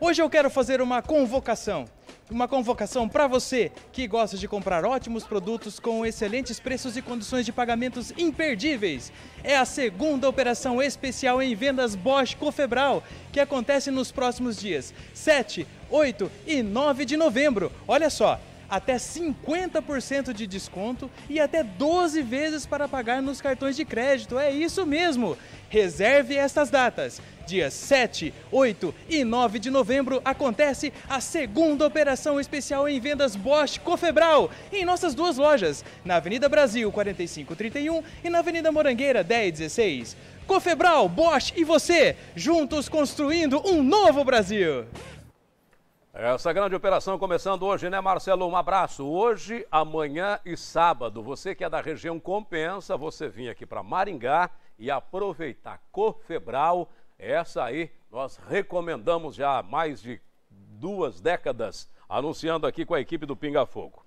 S6: Hoje eu quero fazer uma convocação.
S4: Uma convocação para você que gosta de comprar ótimos produtos com excelentes preços e condições de pagamentos imperdíveis. É a segunda operação especial em vendas Bosch Cofebral, que acontece nos próximos dias 7, 8 e 9 de novembro. Olha só, até 50% de desconto e até 12 vezes para pagar nos cartões de crédito. É isso mesmo! Reserve estas datas. Dias 7, 8 e 9 de novembro acontece a segunda operação especial em vendas Bosch Cofebral em nossas duas lojas, na Avenida Brasil 4531 e na Avenida Morangueira 1016. Cofebral, Bosch e você, juntos construindo um novo Brasil!
S10: Essa é, grande operação começando hoje, né, Marcelo? Um abraço. Hoje, amanhã e sábado. Você que é da região compensa, você vir aqui para Maringá e aproveitar Cofebral. Essa aí nós recomendamos já há mais de duas décadas, anunciando aqui com a equipe do Pinga Fogo.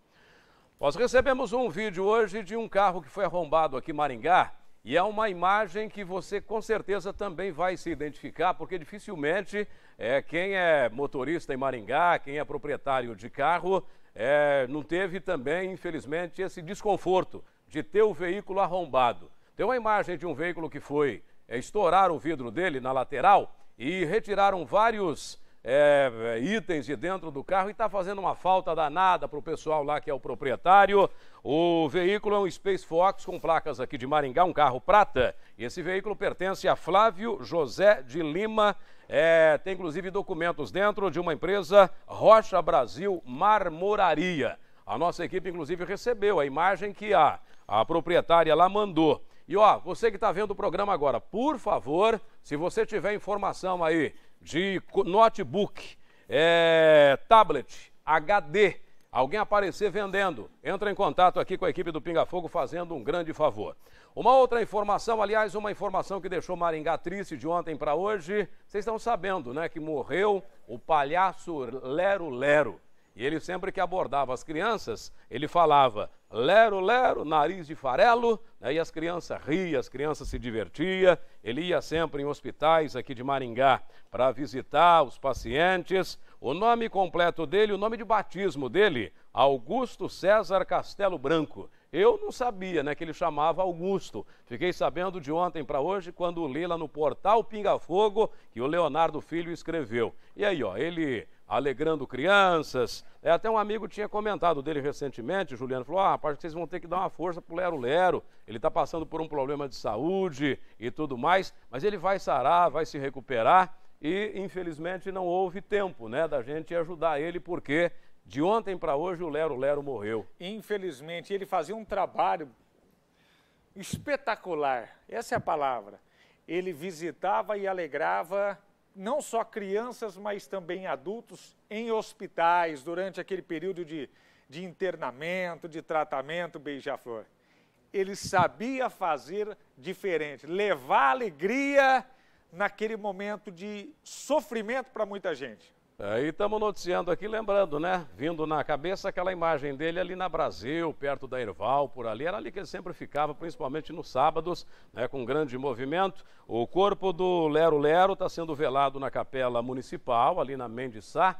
S10: Nós recebemos um vídeo hoje de um carro que foi arrombado aqui em Maringá e é uma imagem que você com certeza também vai se identificar, porque dificilmente é, quem é motorista em Maringá, quem é proprietário de carro, é, não teve também, infelizmente, esse desconforto de ter o veículo arrombado. Tem uma imagem de um veículo que foi é, estourar o vidro dele na lateral e retiraram vários é, é, itens de dentro do carro e está fazendo uma falta danada para o pessoal lá que é o proprietário. O veículo é um Space Fox com placas aqui de Maringá, um carro prata. Esse veículo pertence a Flávio José de Lima. É, tem inclusive documentos dentro de uma empresa Rocha Brasil Marmoraria. A nossa equipe, inclusive, recebeu a imagem que a, a proprietária lá mandou. E ó, você que está vendo o programa agora, por favor, se você tiver informação aí de notebook, é, tablet, HD. Alguém aparecer vendendo, entra em contato aqui com a equipe do Pinga Fogo fazendo um grande favor. Uma outra informação, aliás, uma informação que deixou Maringá triste de ontem para hoje. Vocês estão sabendo, né, que morreu o palhaço Lero Lero. E ele sempre que abordava as crianças, ele falava Lero Lero, nariz de farelo, e as crianças riam, as crianças se divertiam. Ele ia sempre em hospitais aqui de Maringá para visitar os pacientes. O nome completo dele, o nome de batismo dele, Augusto César Castelo Branco. Eu não sabia né, que ele chamava Augusto. Fiquei sabendo de ontem para hoje quando li lá no portal Pinga Fogo que o Leonardo Filho escreveu. E aí, ó, ele alegrando crianças. É, até um amigo tinha comentado dele recentemente, Juliano, falou: ah, rapaz, vocês vão ter que dar uma força pro Lero Lero. Ele está passando por um problema de saúde e tudo mais, mas ele vai sarar, vai se recuperar. E infelizmente não houve tempo, né, da gente ajudar ele, porque de ontem para hoje o Lero Lero morreu.
S6: Infelizmente, ele fazia um trabalho espetacular, essa é a palavra. Ele visitava e alegrava não só crianças, mas também adultos em hospitais durante aquele período de, de internamento, de tratamento, beija-flor. Ele sabia fazer diferente, levar alegria naquele momento de sofrimento para muita gente.
S10: Aí é, estamos noticiando aqui, lembrando, né? Vindo na cabeça aquela imagem dele ali na Brasil, perto da Erval, por ali. Era ali que ele sempre ficava, principalmente nos sábados, né? com grande movimento. O corpo do Lero Lero está sendo velado na capela municipal, ali na Mendesá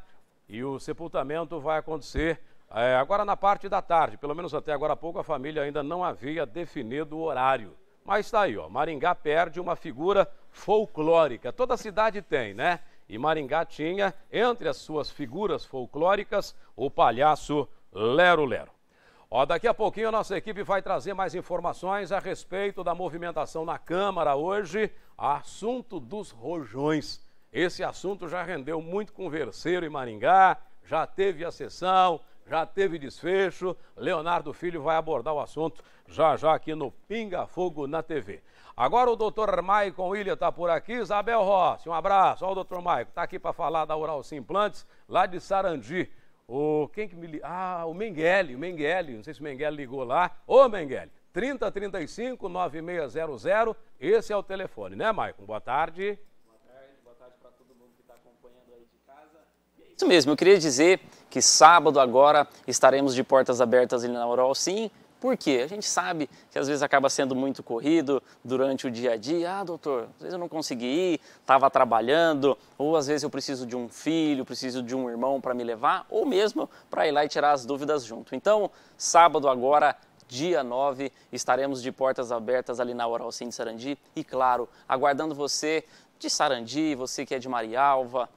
S10: E o sepultamento vai acontecer é, agora na parte da tarde. Pelo menos até agora há pouco a família ainda não havia definido o horário. Mas está aí, ó. Maringá perde uma figura folclórica. Toda cidade tem, né? e Maringá tinha, entre as suas figuras folclóricas, o palhaço Lero Lero. Ó, daqui a pouquinho a nossa equipe vai trazer mais informações a respeito da movimentação na Câmara hoje, assunto dos rojões. Esse assunto já rendeu muito converseiro em Maringá, já teve a sessão, já teve desfecho. Leonardo Filho vai abordar o assunto já já aqui no Pinga Fogo na TV. Agora o doutor Maicon William está por aqui. Isabel Rossi, um abraço. Olha o doutor Maicon, está aqui para falar da Oral Sim Implantes, lá de Sarandi. O, quem que me Ah, o Mengele, o Mengele. Não sei se o Mengele ligou lá. Ô, Mengele, 3035 9600. Esse é o telefone, né, Maicon? Boa tarde. Boa tarde, boa tarde para todo mundo que está
S11: acompanhando aí de casa. Isso mesmo, eu queria dizer que sábado agora estaremos de portas abertas ali na Oral Sim por quê? A gente sabe que às vezes acaba sendo muito corrido durante o dia a dia. Ah, doutor, às vezes eu não consegui ir, estava trabalhando, ou às vezes eu preciso de um filho, preciso de um irmão para me levar, ou mesmo para ir lá e tirar as dúvidas junto. Então, sábado agora, dia 9, estaremos de portas abertas ali na Oral Sim de Sarandi e, claro, aguardando você de Sarandi, você que é de Marialva,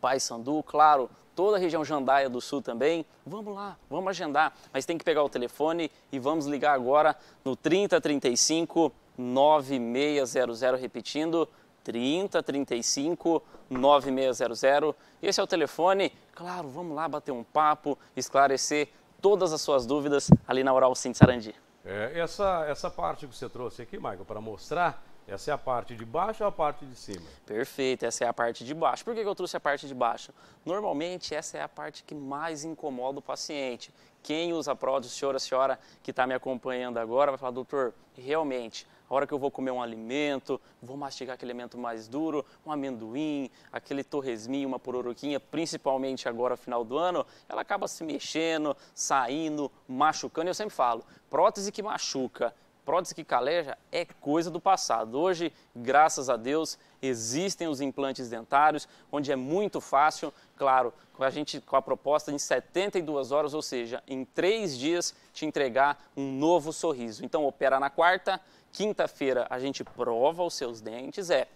S11: Pai Sandu, claro, toda a região Jandaia do Sul também, vamos lá, vamos agendar. Mas tem que pegar o telefone e vamos ligar agora no 3035 9600, repetindo, 3035 9600. Esse é o telefone. Claro, vamos lá bater um papo, esclarecer todas as suas dúvidas ali na Oral Sim de Sarandi. É, essa, essa parte que você trouxe aqui, Michael, para mostrar essa é a parte de baixo ou a parte de cima? Perfeito, essa é a parte de baixo. Por que eu trouxe a parte de baixo? Normalmente essa é a parte que mais incomoda o paciente. Quem usa prótese, senhor, a senhora que está me acompanhando agora, vai falar, doutor, realmente, a hora que eu vou comer um alimento, vou mastigar aquele alimento mais duro, um amendoim, aquele torresminho, uma pororoquinha, principalmente agora, final do ano, ela acaba se mexendo, saindo, machucando. Eu sempre falo, prótese que machuca prótese que caleja é coisa do passado. Hoje, graças a Deus, existem os implantes dentários, onde é muito fácil, claro, com a gente com a proposta em 72 horas, ou seja, em três dias te entregar um novo sorriso. Então opera na quarta, quinta-feira a gente prova os seus dentes, é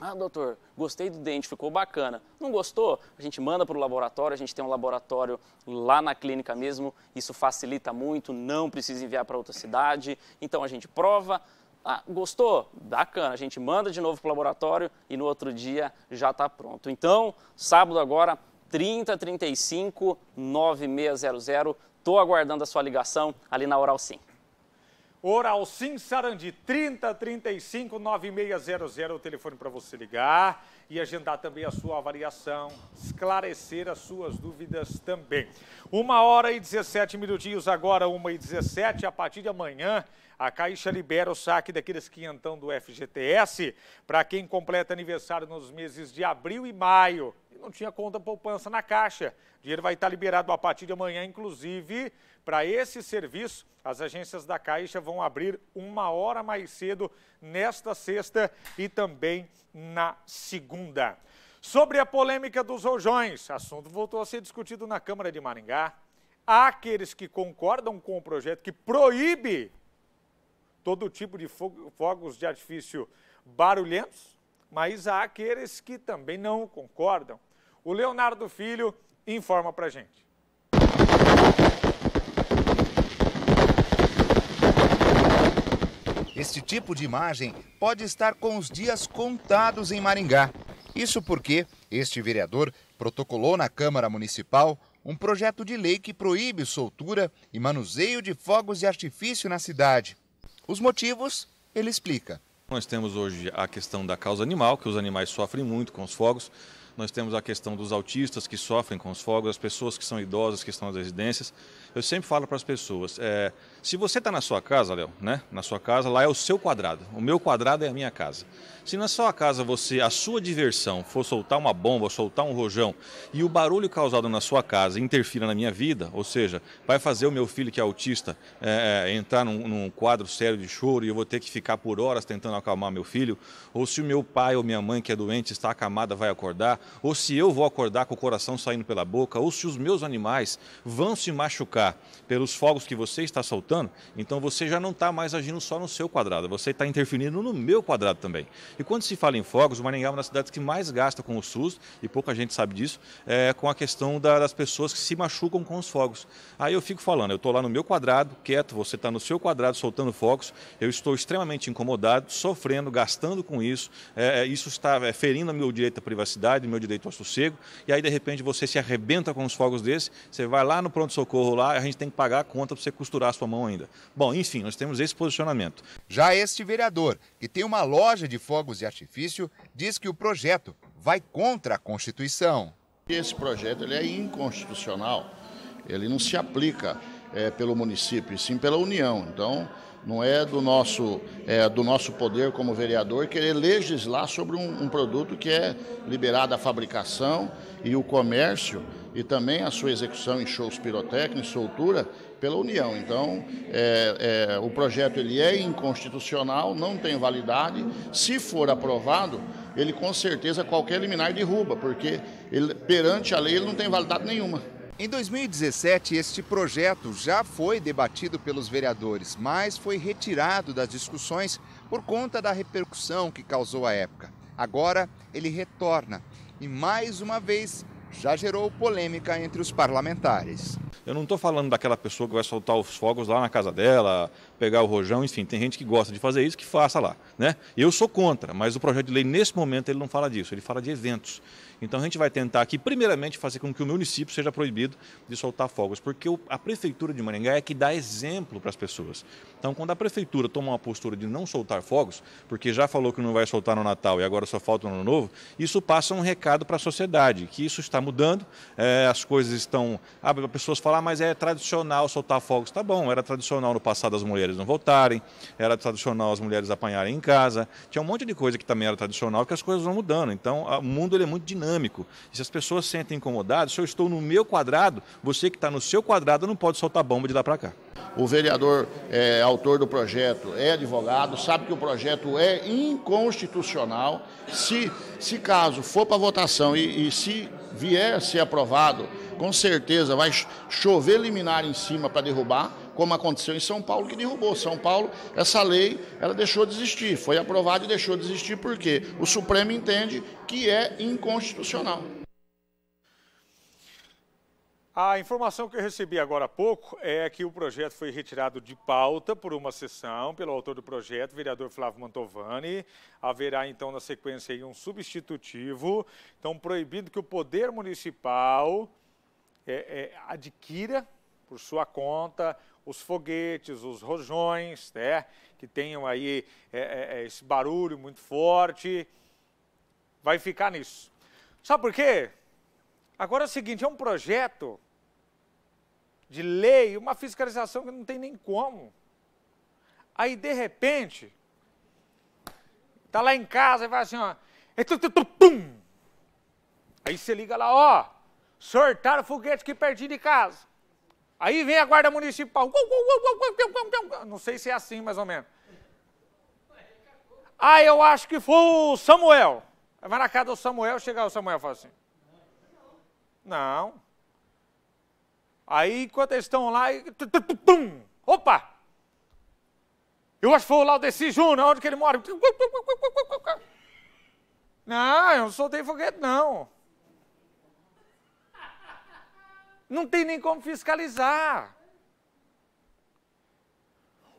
S11: ah, doutor, gostei do dente, ficou bacana. Não gostou? A gente manda para o laboratório, a gente tem um laboratório lá na clínica mesmo, isso facilita muito, não precisa enviar para outra cidade. Então a gente prova. Ah, gostou? Bacana, a gente manda de novo para o laboratório e no outro dia já está pronto. Então, sábado agora, 3035 9600, estou aguardando a sua ligação ali na Oral Sim. Oralcim
S6: Sarandi, 3035 9600 o telefone para você ligar e agendar também a sua avaliação, esclarecer as suas dúvidas também. Uma hora e 17 minutinhos agora, uma e 17, a partir de amanhã, a Caixa libera o saque daqueles quinhentão do FGTS para quem completa aniversário nos meses de abril e maio que não tinha conta poupança na Caixa. O dinheiro vai estar liberado a partir de amanhã, inclusive, para esse serviço. As agências da Caixa vão abrir uma hora mais cedo nesta sexta e também na segunda. Sobre a polêmica dos rojões, assunto voltou a ser discutido na Câmara de Maringá. Há aqueles que concordam com o projeto que proíbe todo tipo de fogos de artifício barulhentos, mas há aqueles que também não concordam. O Leonardo Filho informa para gente.
S5: Este tipo de imagem pode estar com os dias contados em Maringá. Isso porque este vereador protocolou na Câmara Municipal um projeto de lei que proíbe soltura e manuseio de fogos de artifício na cidade. Os motivos ele explica.
S4: Nós temos hoje a questão da causa animal, que os animais sofrem muito com os fogos nós temos a questão dos autistas que sofrem com os fogos, as pessoas que são idosas que estão nas residências. Eu sempre falo para as pessoas, é, se você está na sua casa, Léo, né? Na sua casa, lá é o seu quadrado. O meu quadrado é a minha casa. Se na sua casa você, a sua diversão for soltar uma bomba, soltar um rojão e o barulho causado na sua casa interfira na minha vida, ou seja, vai fazer o meu filho que é autista é, é entrar num, num quadro sério de choro e eu vou ter que ficar por horas tentando acalmar meu filho, ou se o meu pai ou minha mãe que é doente está acamada vai acordar, ou se eu vou acordar com o coração saindo pela boca, ou se os meus animais vão se machucar provocar pelos fogos que você está soltando, então você já não está mais agindo só no seu quadrado, você está interferindo no meu quadrado também. E quando se fala em fogos, o Maringá é uma das cidades que mais gasta com o SUS, e pouca gente sabe disso, é com a questão da, das pessoas que se machucam com os fogos. Aí eu fico falando, eu estou lá no meu quadrado, quieto, você está no seu quadrado soltando fogos, eu estou extremamente incomodado, sofrendo, gastando com isso, é, é isso está é, ferindo o meu direito à privacidade, o meu direito ao sossego, e aí de repente você se arrebenta com os fogos desse, você vai lá no pronto-socorro lá, lá, a gente tem que pagar a conta para você costurar a sua mão ainda. Bom, enfim, nós temos esse posicionamento.
S5: Já este vereador, que tem uma loja de fogos de artifício, diz que o projeto
S8: vai contra a Constituição. Esse projeto ele é inconstitucional, ele não se aplica é, pelo município, e sim pela União. Então, não é do nosso, é, do nosso poder como vereador querer legislar sobre um, um produto que é liberado a fabricação e o comércio e também a sua execução em shows pirotécnicos, soltura, pela União. Então, é, é, o projeto ele é inconstitucional, não tem validade. Se for aprovado, ele com certeza qualquer liminar derruba, porque ele, perante a lei ele não tem validade nenhuma. Em 2017, este projeto já foi debatido pelos vereadores, mas foi retirado
S5: das discussões por conta da repercussão que causou à época. Agora ele retorna e mais uma vez já gerou polêmica entre os parlamentares.
S4: Eu não estou falando daquela pessoa que vai soltar os fogos lá na casa dela, pegar o rojão, enfim, tem gente que gosta de fazer isso, que faça lá. Né? Eu sou contra, mas o projeto de lei, nesse momento, ele não fala disso, ele fala de eventos. Então a gente vai tentar aqui, primeiramente, fazer com que o município seja proibido de soltar fogos, porque a prefeitura de Maringá é que dá exemplo para as pessoas. Então, quando a prefeitura toma uma postura de não soltar fogos, porque já falou que não vai soltar no Natal e agora só falta no Ano Novo, isso passa um recado para a sociedade, que isso está mudando, é, as coisas estão. Ah, as pessoas falam, ah, mas é tradicional soltar fogos. Tá bom, era tradicional no passado as mulheres não voltarem, era tradicional as mulheres apanharem em casa, tinha um monte de coisa que também era tradicional, que as coisas vão mudando. Então, o mundo ele é muito dinâmico dinâmico. E se as pessoas se sentem incomodadas, se eu estou no meu quadrado, você que está
S8: no seu quadrado não pode soltar bomba de lá para cá. O vereador é, autor do projeto é advogado, sabe que o projeto é inconstitucional. Se, se caso for para votação e, e se vier a ser aprovado, com certeza vai chover liminar em cima para derrubar, como aconteceu em São Paulo, que derrubou. São Paulo, essa lei, ela deixou de existir. Foi aprovada e deixou de existir porque o Supremo entende que é inconstitucional. A informação
S6: que eu recebi agora há pouco é que o projeto foi retirado de pauta por uma sessão pelo autor do projeto, vereador Flávio Mantovani. Haverá então na sequência um substitutivo, então proibindo que o poder municipal é, é, adquira por sua conta os foguetes, os rojões, né? que tenham aí é, é, é, esse barulho muito forte. Vai ficar nisso. Sabe por quê? Agora é o seguinte: é um projeto de lei, uma fiscalização que não tem nem como. Aí, de repente, tá lá em casa e vai assim, ó. É aí você liga lá, ó, sortaram foguete aqui pertinho de casa. Aí vem a guarda municipal. Não sei se é assim, mais ou menos. Ah, eu acho que foi o Samuel. Vai na casa do Samuel, chega o Samuel e fala assim. Não. Aí, enquanto eles estão lá, opa! Eu acho que foi o Laudeci Júnior, onde que ele mora? Não, eu não soltei foguete, não. não tem nem como fiscalizar.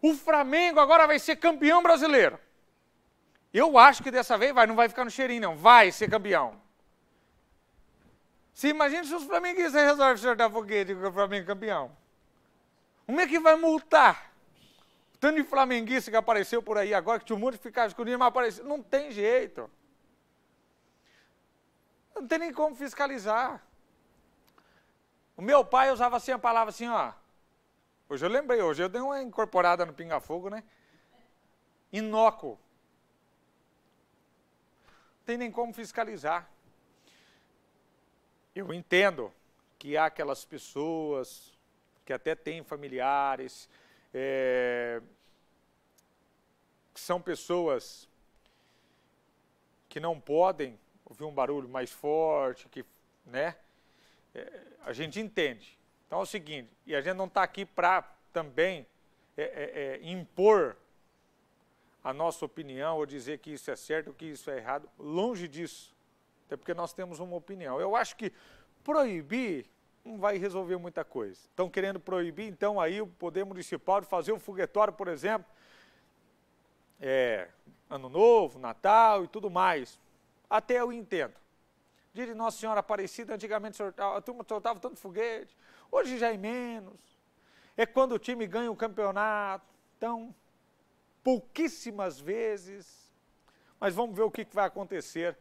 S6: O Flamengo agora vai ser campeão brasileiro. Eu acho que dessa vez vai, não vai ficar no cheirinho, não. Vai ser campeão. Se imagina se os flamenguistas resolvem soltar foguete com o Flamengo campeão. Como é que vai multar? Tanto de flamenguista que apareceu por aí agora, que tinha um monte de ficar escondido, mas apareceu. Não tem jeito. Não tem nem como fiscalizar. O meu pai usava assim a palavra assim, ó. Hoje eu lembrei, hoje eu dei uma incorporada no Pinga Fogo, né? Inócuo. Não tem nem como fiscalizar. Eu entendo que há aquelas pessoas que até têm familiares, é, que são pessoas que não podem ouvir um barulho mais forte, que, né? É, a gente entende. Então é o seguinte, e a gente não está aqui para também é, é, é, impor a nossa opinião ou dizer que isso é certo ou que isso é errado. Longe disso. Até porque nós temos uma opinião. Eu acho que proibir não vai resolver muita coisa. Estão querendo proibir, então, aí o poder municipal de fazer o foguetório, por exemplo, é, Ano Novo, Natal e tudo mais. Até eu entendo. Dia de Nossa Senhora Aparecida, antigamente sortava, a turma soltava tanto foguete, hoje já é menos. É quando o time ganha o campeonato. Então, pouquíssimas vezes. Mas vamos ver o que vai acontecer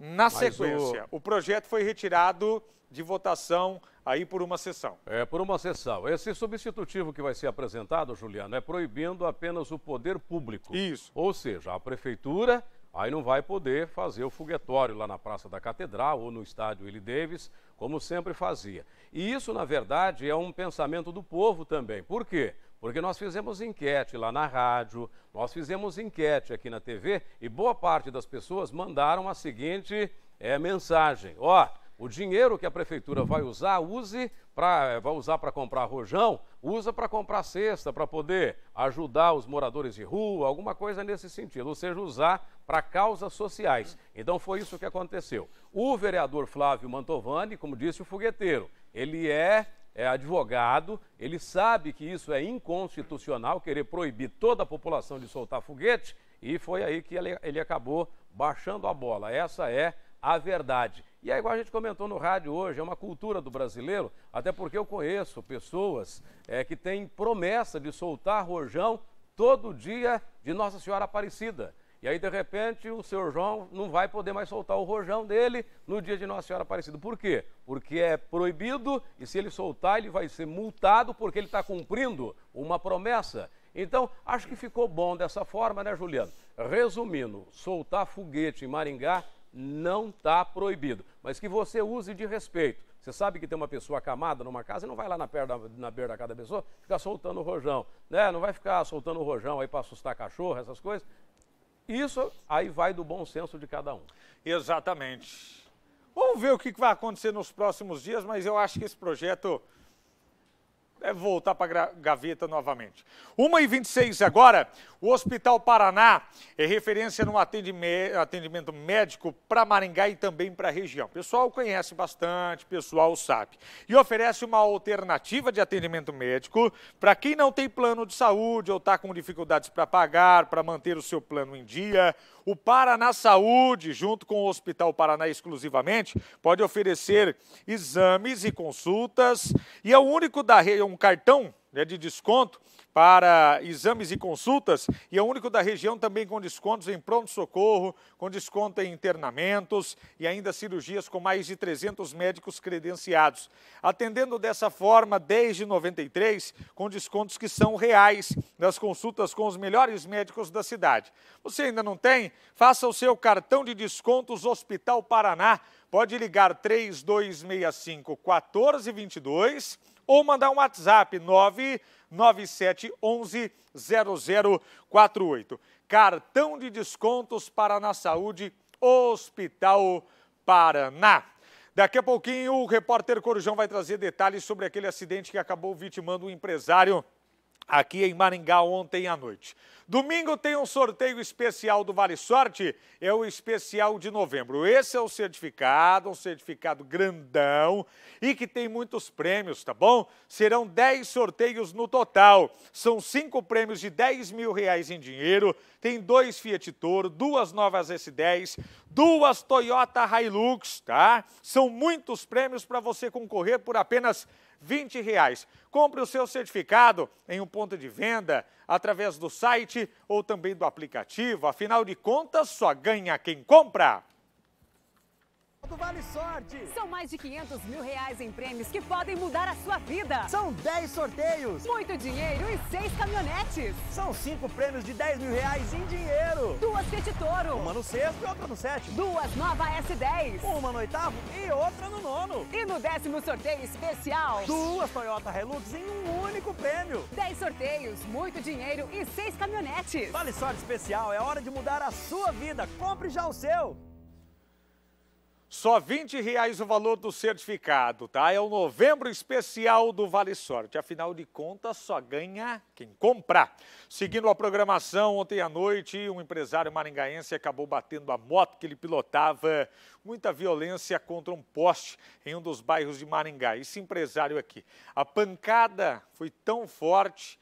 S6: na Mas sequência. O... o projeto foi retirado de votação aí por uma sessão. É,
S10: por uma sessão. Esse substitutivo que vai ser apresentado, Juliano, é proibindo apenas o poder público. Isso. Ou seja, a prefeitura aí não vai poder fazer o foguetório lá na Praça da Catedral ou no estádio Willie Davis, como sempre fazia. E isso, na verdade, é um pensamento do povo também. Por quê? Porque nós fizemos enquete lá na rádio, nós fizemos enquete aqui na TV e boa parte das pessoas mandaram a seguinte é, mensagem: ó, o dinheiro que a prefeitura vai usar, use para eh, vai usar para comprar rojão, usa para comprar cesta para poder ajudar os moradores de rua, alguma coisa nesse sentido, ou seja, usar para causas sociais. Então foi isso que aconteceu. O vereador Flávio Mantovani, como disse o fogueteiro, ele é, é advogado, ele sabe que isso é inconstitucional, querer proibir toda a população de soltar foguete, e foi aí que ele, ele acabou baixando a bola. Essa é a verdade. E é igual a gente comentou no rádio hoje, é uma cultura do brasileiro, até porque eu conheço pessoas é, que têm promessa de soltar rojão todo dia de Nossa Senhora Aparecida. E aí, de repente, o senhor João não vai poder mais soltar o rojão dele no dia de Nossa Senhora Aparecida. Por quê? Porque é proibido e se ele soltar, ele vai ser multado porque ele está cumprindo uma promessa. Então, acho que ficou bom dessa forma, né, Juliano? Resumindo, soltar foguete em Maringá não está proibido, mas que você use de respeito. Você sabe que tem uma pessoa acamada numa casa e não vai lá na perna, na beira da casa da pessoa ficar soltando o rojão, né? Não vai ficar soltando o rojão aí para assustar
S6: cachorro, essas coisas. Isso aí vai do bom senso de cada um. Exatamente. Vamos ver o que vai acontecer nos próximos dias, mas eu acho que esse projeto deve é voltar para a gaveta novamente. 1h26 agora, o Hospital Paraná é referência no atendimento médico para Maringá e também para a região. O pessoal conhece bastante, o pessoal sabe. E oferece uma alternativa de atendimento médico para quem não tem plano de saúde ou está com dificuldades para pagar, para manter o seu plano em dia. O Paraná Saúde, junto com o Hospital Paraná exclusivamente, pode oferecer exames e consultas. E é o único da rede, um cartão né, de desconto para exames e consultas e é o único da região também com descontos em pronto-socorro, com desconto em internamentos e ainda cirurgias com mais de 300 médicos credenciados. Atendendo dessa forma desde 93, com descontos que são reais nas consultas com os melhores médicos da cidade. Você ainda não tem? Faça o seu cartão de descontos Hospital Paraná. Pode ligar 3265 1422 ou mandar um WhatsApp 99711 0048. Cartão de descontos para na saúde Hospital Paraná. Daqui a pouquinho o repórter Corujão vai trazer detalhes sobre aquele acidente que acabou vitimando um empresário aqui em Maringá ontem à noite. Domingo tem um sorteio especial do Vale Sorte, é o especial de novembro. Esse é o certificado, um certificado grandão e que tem muitos prêmios, tá bom? Serão 10 sorteios no total. São cinco prêmios de 10 mil reais em dinheiro, tem dois Fiat Toro, duas novas S10, duas Toyota Hilux, tá? São muitos prêmios para você concorrer por apenas R$ 20 reais. Compre o seu certificado em um ponto de venda, através do site ou também do aplicativo. Afinal de contas, só ganha quem compra
S4: do
S2: Vale Sorte. São mais de 500 mil reais em prêmios que podem mudar a sua vida. São 10 sorteios. Muito dinheiro e 6 caminhonetes. São 5 prêmios de 10 mil reais em dinheiro. Duas Fiat Toro. Uma no sexto e outra no sétimo. Duas Nova S10. Uma no oitavo e outra no nono. E no décimo sorteio especial. Duas Toyota Hilux em um único prêmio. 10 sorteios, muito dinheiro e 6 caminhonetes. Vale Sorte especial, é hora de mudar a sua vida. Compre já o seu.
S6: Só 20 reais o valor do certificado, tá? É o novembro especial do Vale Sorte. Afinal de contas, só ganha quem comprar. Seguindo a programação, ontem à noite, um empresário maringaense acabou batendo a moto que ele pilotava. Muita violência contra um poste em um dos bairros de Maringá. Esse empresário aqui. A pancada foi tão forte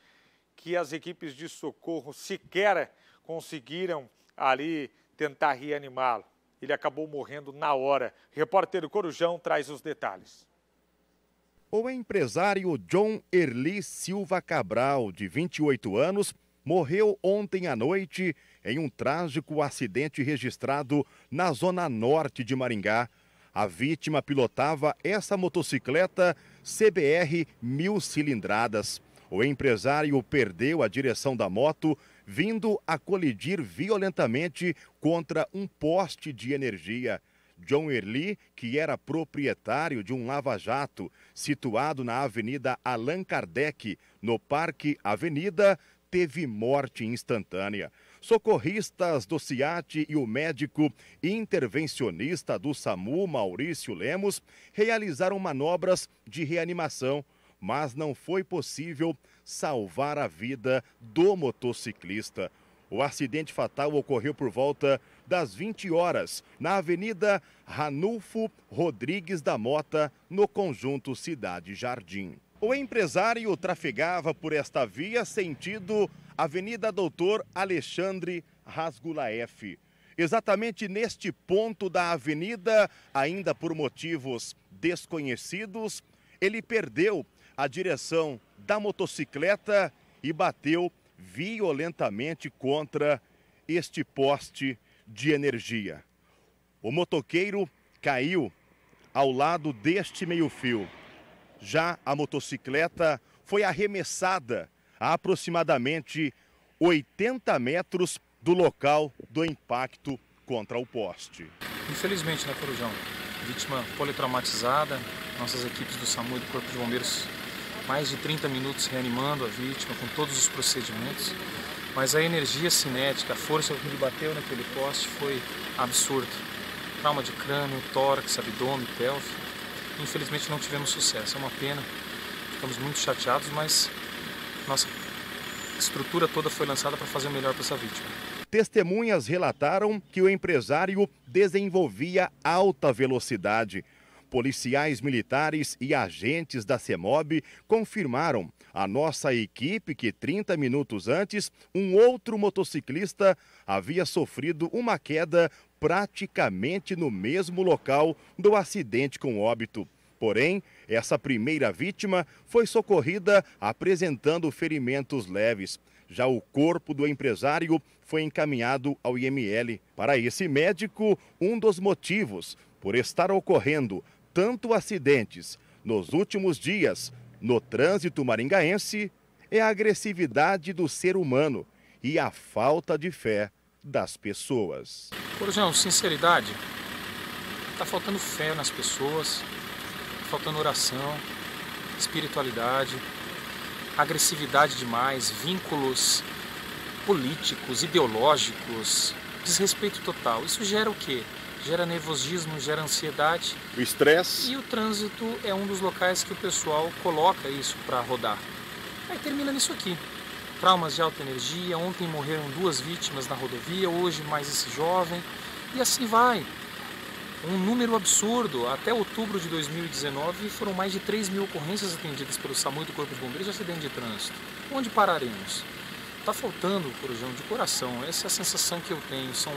S6: que as equipes de socorro sequer conseguiram ali tentar reanimá-lo ele acabou morrendo na hora. repórter Corujão traz os detalhes.
S5: O empresário John Erli Silva Cabral, de 28 anos, morreu ontem à noite em um trágico acidente registrado na zona norte de Maringá. A vítima pilotava essa motocicleta CBR mil cilindradas. O empresário perdeu a direção da moto vindo a colidir violentamente contra um poste de energia. John Erli, que era proprietário de um lava-jato situado na Avenida Allan Kardec, no Parque Avenida, teve morte instantânea. Socorristas do CIAT e o médico intervencionista do SAMU, Maurício Lemos, realizaram manobras de reanimação, mas não foi possível salvar a vida do motociclista. O acidente fatal ocorreu por volta das 20 horas, na Avenida Ranulfo Rodrigues da Mota, no conjunto Cidade Jardim. O empresário trafegava por esta via sentido Avenida Doutor Alexandre F. Exatamente neste ponto da avenida, ainda por motivos desconhecidos, ele perdeu a direção da motocicleta e bateu violentamente contra este poste de energia. O motoqueiro caiu ao lado deste meio-fio. Já a motocicleta foi arremessada a aproximadamente 80 metros do local do impacto contra o poste.
S1: Infelizmente, né, Corujão? Vítima politraumatizada, nossas equipes do SAMU e do Corpo de Bombeiros mais de 30 minutos reanimando a vítima com todos os procedimentos, mas a energia cinética, a força que ele bateu naquele poste foi absurda. Trauma de crânio, tórax, abdômen, pelve. Infelizmente não tivemos sucesso, é uma pena. Ficamos muito chateados, mas nossa estrutura toda foi lançada para fazer o melhor para essa
S5: vítima. Testemunhas relataram que o empresário desenvolvia alta velocidade policiais militares e agentes da CEMOB confirmaram à nossa equipe que 30 minutos antes, um outro motociclista havia sofrido uma queda praticamente no mesmo local do acidente com óbito. Porém, essa primeira vítima foi socorrida apresentando ferimentos leves. Já o corpo do empresário foi encaminhado ao IML. Para esse médico, um dos motivos por estar ocorrendo tanto acidentes nos últimos dias no trânsito maringaense é a agressividade do ser humano e a falta de fé das pessoas.
S1: Corujão, sinceridade, está faltando fé nas pessoas, tá faltando oração, espiritualidade, agressividade demais, vínculos políticos, ideológicos, desrespeito total. Isso gera o quê? gera nervosismo, gera ansiedade. O estresse. E o trânsito é um dos locais que o pessoal coloca isso para rodar. Aí termina nisso aqui. Traumas de alta energia, ontem morreram duas vítimas na rodovia, hoje mais esse jovem, e assim vai. Um número absurdo. Até outubro de 2019 foram mais de 3 mil ocorrências atendidas pelo SAMU do Corpo de Bombeiros de acidente de trânsito. Onde pararemos? Está faltando, corujão, de coração. Essa é a sensação que eu tenho. São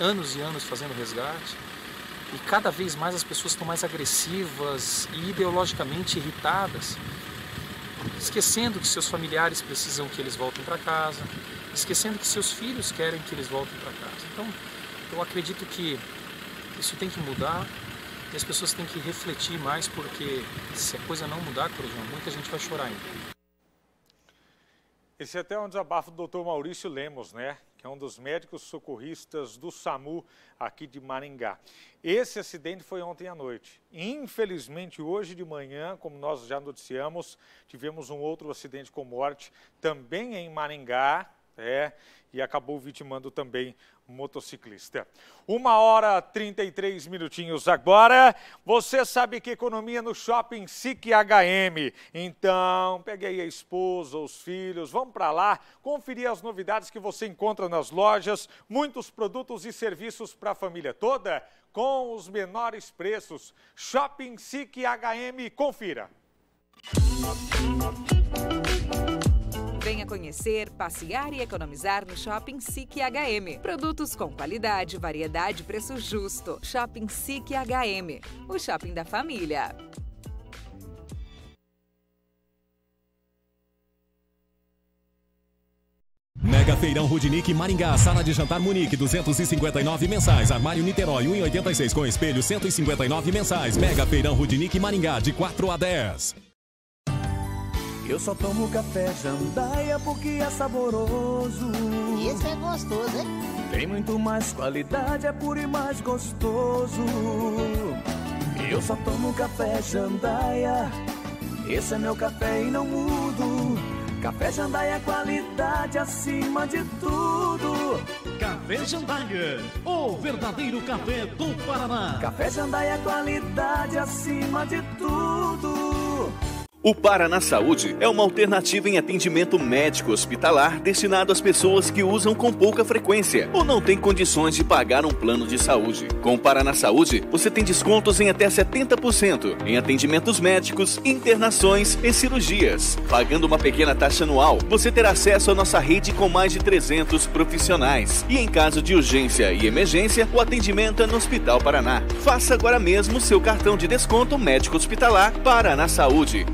S1: anos e anos fazendo resgate e cada vez mais as pessoas estão mais agressivas e ideologicamente irritadas, esquecendo que seus familiares precisam que eles voltem para casa, esquecendo que seus filhos querem que eles voltem para casa. Então, eu acredito que isso tem que mudar e as pessoas têm que refletir mais, porque se a coisa não mudar, Corujão, muita gente vai
S6: chorar ainda. Esse é até um desabafo do doutor Maurício Lemos, né? é um dos médicos socorristas do SAMU aqui de Maringá. Esse acidente foi ontem à noite. Infelizmente, hoje de manhã, como nós já noticiamos, tivemos um outro acidente com morte, também em Maringá, é, e acabou vitimando também motociclista. Uma hora 33 minutinhos agora. Você sabe que economia no shopping SIC HM. Então, peguei a esposa, os filhos, vamos para lá conferir as novidades que você encontra nas lojas, muitos produtos e serviços para a família toda com os menores preços. Shopping SIC HM, confira. Música
S2: Venha conhecer, passear e economizar no Shopping SIC HM. Produtos com qualidade, variedade e preço justo. Shopping SIC HM, o shopping da família.
S3: Mega Feirão Rudinique
S10: Maringá, sala de jantar Munique, 259 mensais. Armário Niterói, 1,86 com espelho, 159 mensais. Mega Feirão Rudinique Maringá, de 4 a 10.
S3: Eu só tomo café
S2: jandaia porque é saboroso. E esse é gostoso, hein?
S3: Tem muito mais qualidade,
S2: é puro e mais gostoso. Eu só tomo café jandaia. Esse é meu café e não mudo. Café jandaia é qualidade acima de tudo.
S3: Café Jandaia, o verdadeiro café do Paraná. Café
S2: Jandaia é qualidade acima de tudo.
S3: O Paraná Saúde é uma alternativa em atendimento médico hospitalar destinado às pessoas que usam com pouca frequência ou não têm condições de pagar um plano de saúde. Com o Paraná Saúde, você tem descontos em até 70% em atendimentos médicos, internações e cirurgias. Pagando uma pequena taxa anual, você terá acesso à nossa rede com mais de 300 profissionais. E em caso de urgência e emergência, o atendimento é no Hospital Paraná. Faça agora mesmo seu cartão de desconto médico hospitalar Paraná Saúde.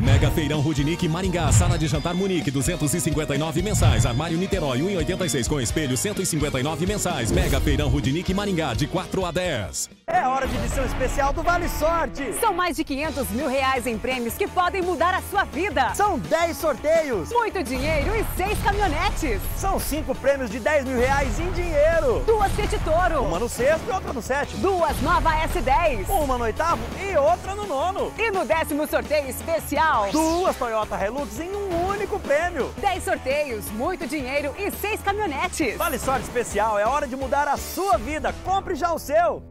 S3: Mega Feirão Rudinique Maringá, sala de jantar Munique, 259 mensais. Armário Niterói, 1,86 com espelho, 159 mensais. Mega Feirão Rudinique Maringá, de 4 a 10.
S2: É hora de edição especial do Vale Sorte. São mais de 500 mil reais em prêmios que podem mudar a sua vida. São 10 sorteios. Muito dinheiro e 6 caminhonetes. São 5 prêmios de 10 mil reais em dinheiro. Duas Fiat Toro. Uma no sexto e outra no sétimo. Duas nova S10. Uma no oitavo e outra no nono. E no décimo sorteio especial Duas Toyota Hilux em um único prêmio. Dez sorteios, muito dinheiro e seis caminhonetes. Vale sorte especial, é hora de mudar a sua vida. Compre já o seu.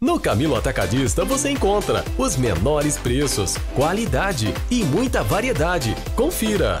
S10: No Camilo Atacadista você encontra os menores preços, qualidade e muita variedade. Confira!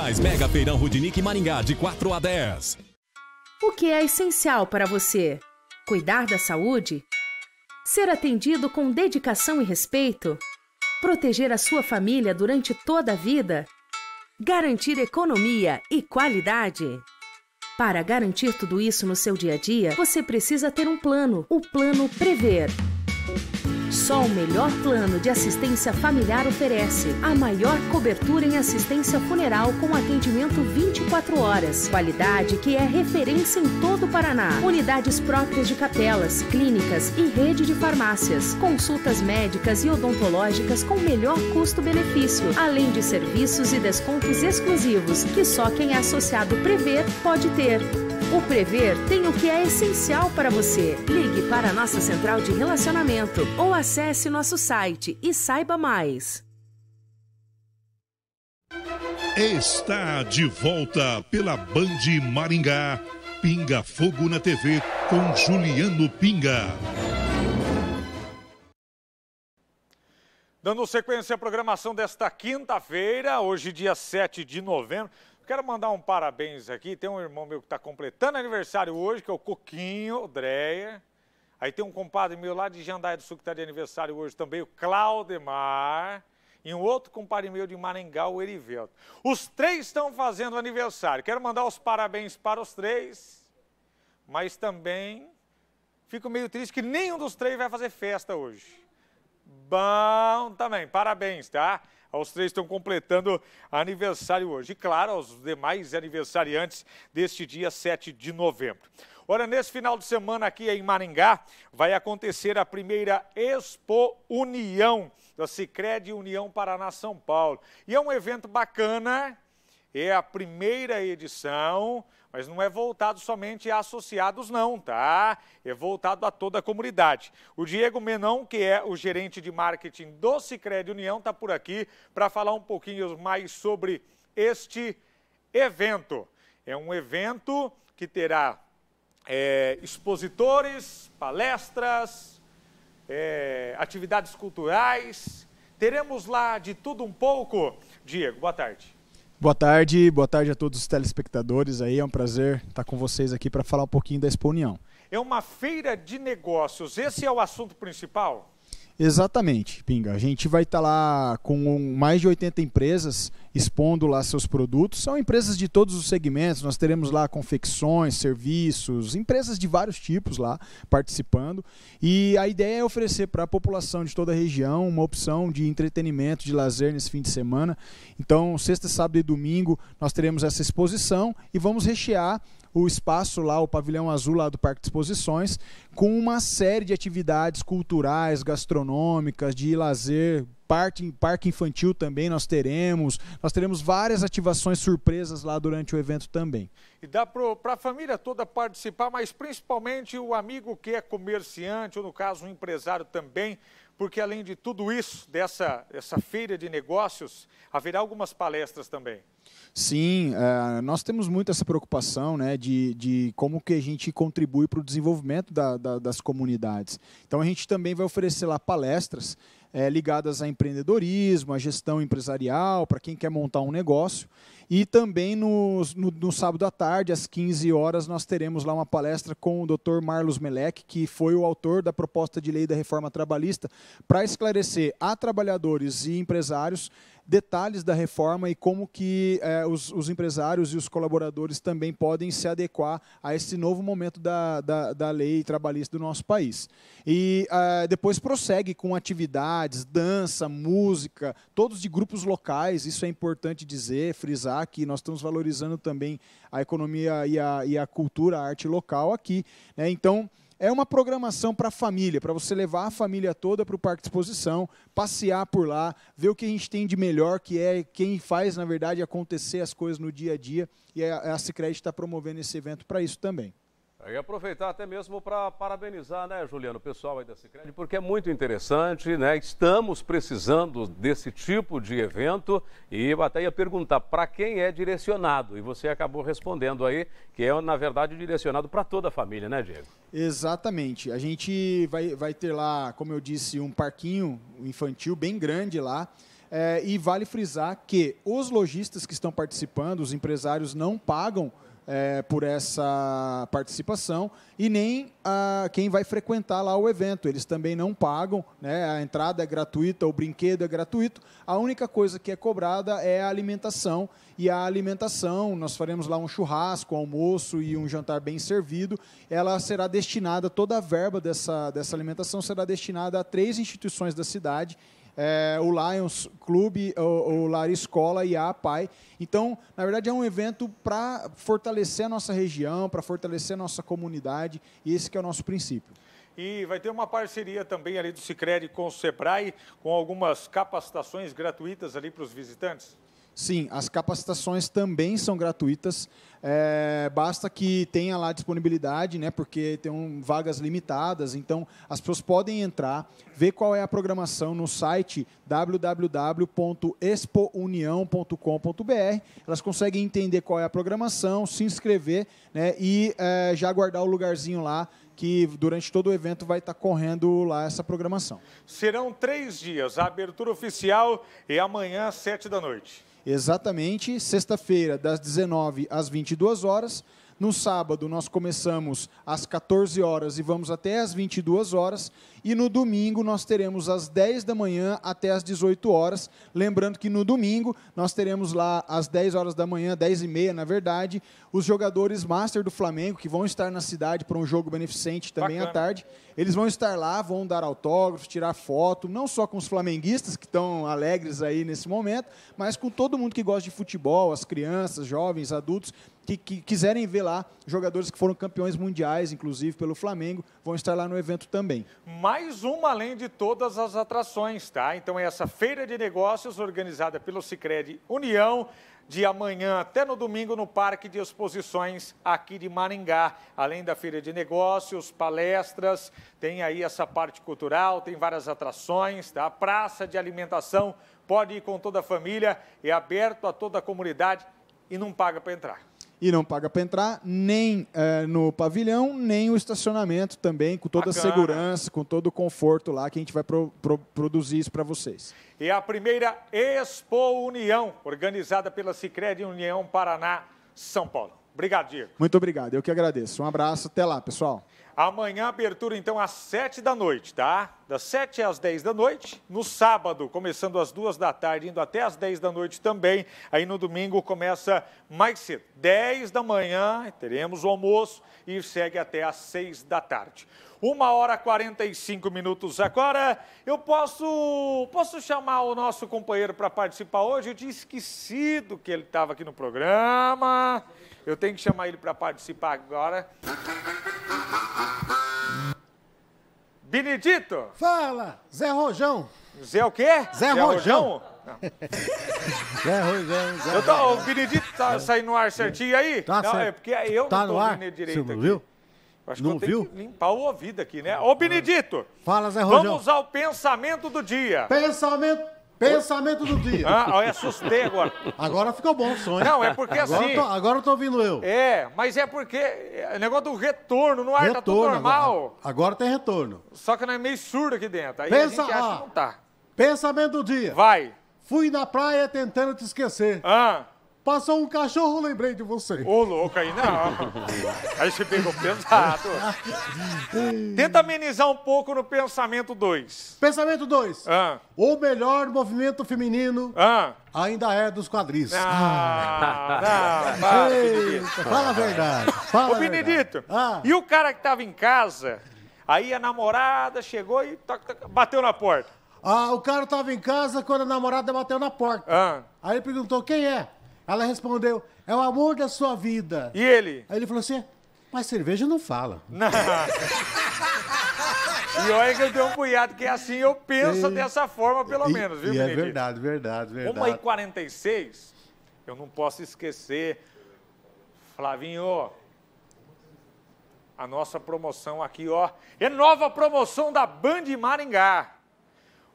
S10: Moraes, Mega Feirão Rudinique Maringá, de 4 a
S5: 10.
S12: O que é essencial para você? Cuidar da saúde? Ser atendido com dedicação e respeito? Proteger a sua família durante toda a vida? Garantir economia e qualidade? Para garantir tudo isso no seu dia a dia, você precisa ter um plano o Plano Prever. Só o melhor plano de assistência familiar oferece a maior cobertura em assistência funeral com atendimento 24 horas. Qualidade que é referência em todo o Paraná. Unidades próprias de capelas, clínicas e rede de farmácias. Consultas médicas e odontológicas com melhor custo-benefício. Além de serviços e descontos exclusivos que só quem é associado Prever pode ter. O Prever tem o que é essencial para você. Ligue para a nossa central de relacionamento ou acesse nosso site e saiba mais.
S5: Está de volta pela Band Maringá. Pinga Fogo na TV com Juliano Pinga.
S6: Dando sequência à programação desta quinta-feira, hoje, dia 7 de novembro. Quero mandar um parabéns aqui. Tem um irmão meu que está completando aniversário hoje, que é o Coquinho Dreyer. Aí tem um compadre meu lá de Jandaia do Sul que está de aniversário hoje também, o Claudemar. E um outro compadre meu de Maringá, o Erivelto. Os três estão fazendo aniversário. Quero mandar os parabéns para os três, mas também fico meio triste que nenhum dos três vai fazer festa hoje. Bom também, parabéns, tá? Aos três estão completando aniversário hoje. E claro, aos demais aniversariantes deste dia 7 de novembro. Ora, nesse final de semana aqui em Maringá, vai acontecer a primeira Expo União da Sicredi União Paraná São Paulo. E é um evento bacana, é a primeira edição mas não é voltado somente a associados, não, tá? É voltado a toda a comunidade. O Diego Menon, que é o gerente de marketing do Sicredi União, está por aqui para falar um pouquinho mais sobre este evento. É um evento que terá é, expositores, palestras, é, atividades culturais. Teremos lá de tudo um pouco. Diego, boa tarde.
S15: Boa tarde, boa tarde a todos os telespectadores aí. É um prazer estar com vocês aqui para falar um pouquinho da Expo União.
S6: É uma feira de negócios, esse é o assunto principal?
S15: Exatamente, Pinga. A gente vai estar tá lá com mais de 80 empresas expondo lá seus produtos. São empresas de todos os segmentos. Nós teremos lá confecções, serviços, empresas de vários tipos lá participando. E a ideia é oferecer para a população de toda a região uma opção de entretenimento, de lazer nesse fim de semana. Então, sexta, sábado e domingo nós teremos essa exposição e vamos rechear o espaço lá, o pavilhão azul lá do Parque de Exposições, com uma série de atividades culturais, gastronômicas, de lazer, parque, parque infantil também nós teremos. Nós teremos várias ativações surpresas lá durante o evento também.
S6: E dá para a família toda participar, mas principalmente o amigo que é comerciante, ou no caso um empresário também, porque além de tudo isso, dessa, essa feira de negócios, haverá algumas palestras também.
S15: Sim, é, nós temos muito essa preocupação né, de, de como que a gente contribui para o desenvolvimento da, da, das comunidades. Então a gente também vai oferecer lá palestras é, ligadas a empreendedorismo, a gestão empresarial, para quem quer montar um negócio. E também no, no, no, sábado à tarde, às 15 horas, nós teremos lá uma palestra com o Dr. Marlos Melec, que foi o autor da proposta de lei da reforma trabalhista, para esclarecer a trabalhadores e empresários detalhes da reforma e como que é, os, os, empresários e os colaboradores também podem se adequar a esse novo momento da, da, da lei trabalhista do nosso país. E é, depois prossegue com atividades, dança, música, todos de grupos locais, isso é importante dizer, frisar, aqui. Nós estamos valorizando também a economia e a, e a cultura, a arte local aqui. Né? Então, é uma programação para a família, para você levar a família toda para o parque de exposição, passear por lá, ver o que a gente tem de melhor, que é quem faz, na verdade, acontecer as coisas no dia a dia. E a, a está promovendo
S10: esse evento para isso também. E aproveitar até mesmo para parabenizar, né, Juliano, o pessoal aí da Cicred, porque é muito interessante, né? Estamos precisando desse tipo de evento e eu até ia perguntar para quem é direcionado. E você acabou respondendo aí que é, na verdade, direcionado para toda a família, né, Diego?
S15: Exatamente. A gente vai, vai ter lá, como eu disse, um parquinho infantil bem grande lá. É, e vale frisar que os lojistas que estão participando, os empresários, não pagam é, por essa participação e nem a, ah, quem vai frequentar lá o evento. Eles também não pagam, né? a entrada é gratuita, o brinquedo é gratuito. A única coisa que é cobrada é a alimentação. E a alimentação, nós faremos lá um churrasco, almoço e um jantar bem servido. Ela será destinada, toda a verba dessa, dessa alimentação será destinada a três instituições da cidade é, o Lions Clube, o, o Lar Escola e a APAI. Então, na verdade, é um evento para fortalecer a nossa região, para fortalecer a nossa comunidade, e esse é o nosso princípio.
S6: E vai ter uma parceria também ali do Sicredi com o Sebrae, com algumas capacitações gratuitas ali para os visitantes?
S15: Sim, as capacitações também são gratuitas. É, basta que tenha lá disponibilidade, né, porque tem um, vagas limitadas. Então, as pessoas podem entrar, ver qual é a programação no site www.expounião.com.br. Elas conseguem entender qual é a programação, se inscrever né? E é, já guardar o lugarzinho lá que durante todo o evento vai estar tá correndo lá essa programação.
S6: Serão três dias, a abertura oficial é amanhã às sete da noite.
S15: Exatamente, sexta-feira das 19 às 22 horas, no sábado, nós começamos às 14 horas e vamos até às 22 horas. E no domingo, nós teremos às 10 da manhã até às 18 horas. Lembrando que no domingo, nós teremos lá às 10 horas da manhã, 10 e meia, na verdade, os jogadores Master do Flamengo, que vão estar na cidade para um jogo beneficente também Bacana. à tarde. Eles vão estar lá, vão dar autógrafos, tirar foto, não só com os flamenguistas, que estão alegres aí nesse momento, mas com todo mundo que gosta de futebol, as crianças, jovens, adultos que, que, quiserem ver lá, jogadores que foram campeões mundiais, inclusive pelo Flamengo, vão estar lá no evento também.
S6: Mais uma além de todas as atrações, tá? Então é essa feira de negócios organizada pelo Sicredi União de amanhã até no domingo no Parque de Exposições aqui de Maringá. Além da feira de negócios, palestras, tem aí essa parte cultural, tem várias atrações, tá? Praça de alimentação, pode ir com toda a família, é aberto a toda a comunidade e não paga para entrar
S15: e não paga para entrar, nem é, no pavilhão, nem o estacionamento também, com toda Bacana. a segurança, com todo o conforto lá que a gente vai pro, pro, produzir isso para vocês.
S6: E a primeira Expo União, organizada pela Sicredi União Paraná, São Paulo. Obrigado, Diego.
S15: Muito obrigado, eu que agradeço. Um abraço, até lá, pessoal.
S6: Amanhã, abertura então às 7 da noite, tá? Das 7 às 10 da noite. No sábado, começando às 2 da tarde, indo até às 10 da noite também. Aí no domingo começa mais cedo, 10 da manhã, teremos o almoço e segue até às 6 da tarde. 1 hora 45 minutos agora. Eu posso posso chamar o nosso companheiro para participar hoje? Eu tinha esquecido que ele estava aqui no programa. Eu tenho que chamar ele para participar agora. Benedito! Fala, Zé Rojão. Zé o quê? Zé, Zé Rojão. Rojão? Zé Rojão, Zé eu tô, O Benedito tá saindo no ar certinho aí? Tá não, é certo. é porque eu tá não tô no ar? ouvindo direito Você não viu? Acho não que eu viu? tenho que limpar o ouvido aqui, né? Ô, Benedito! Fala, Zé Rojão. Vamos ao pensamento do dia.
S8: Pensamento Pensamento do dia. Ah, eu assustei agora.
S6: Agora
S5: ficou
S8: bom o sonho. Não, é porque agora assim. Eu tô, agora eu tô ouvindo eu. É,
S6: mas é porque. É, negócio do retorno no ar retorno, tá tudo normal. Agora, agora, tem retorno. Só que não é meio surdo aqui dentro. Aí Pensa, a gente acha ah, que não tá. Pensamento do dia. Vai. Fui na praia tentando te esquecer. Ah. Passou um cachorro, lembrei de você. Ô, louco, aí não. aí você pegou pesado. Tenta amenizar um pouco no pensamento 2. Pensamento 2. Ah. O melhor movimento feminino ah. ainda é dos quadris. Ah, ah. Não, para, fala a verdade. Fala Ô, Benedito, ah. e o cara que tava em casa, aí a namorada chegou e bateu na porta.
S8: Ah, o cara tava em casa quando a namorada bateu na porta. Ah. Aí perguntou quem é. Ela respondeu: É o amor da sua vida. E ele? Aí ele falou assim: Mas cerveja não fala. Não. E olha que eu
S6: tenho um cunhado que é assim, eu penso e... dessa forma, pelo e... menos, viu, e É verdade,
S8: verdade, verdade.
S6: 1h46, eu não posso esquecer. Flavinho, a nossa promoção aqui, ó. É nova promoção da Band Maringá.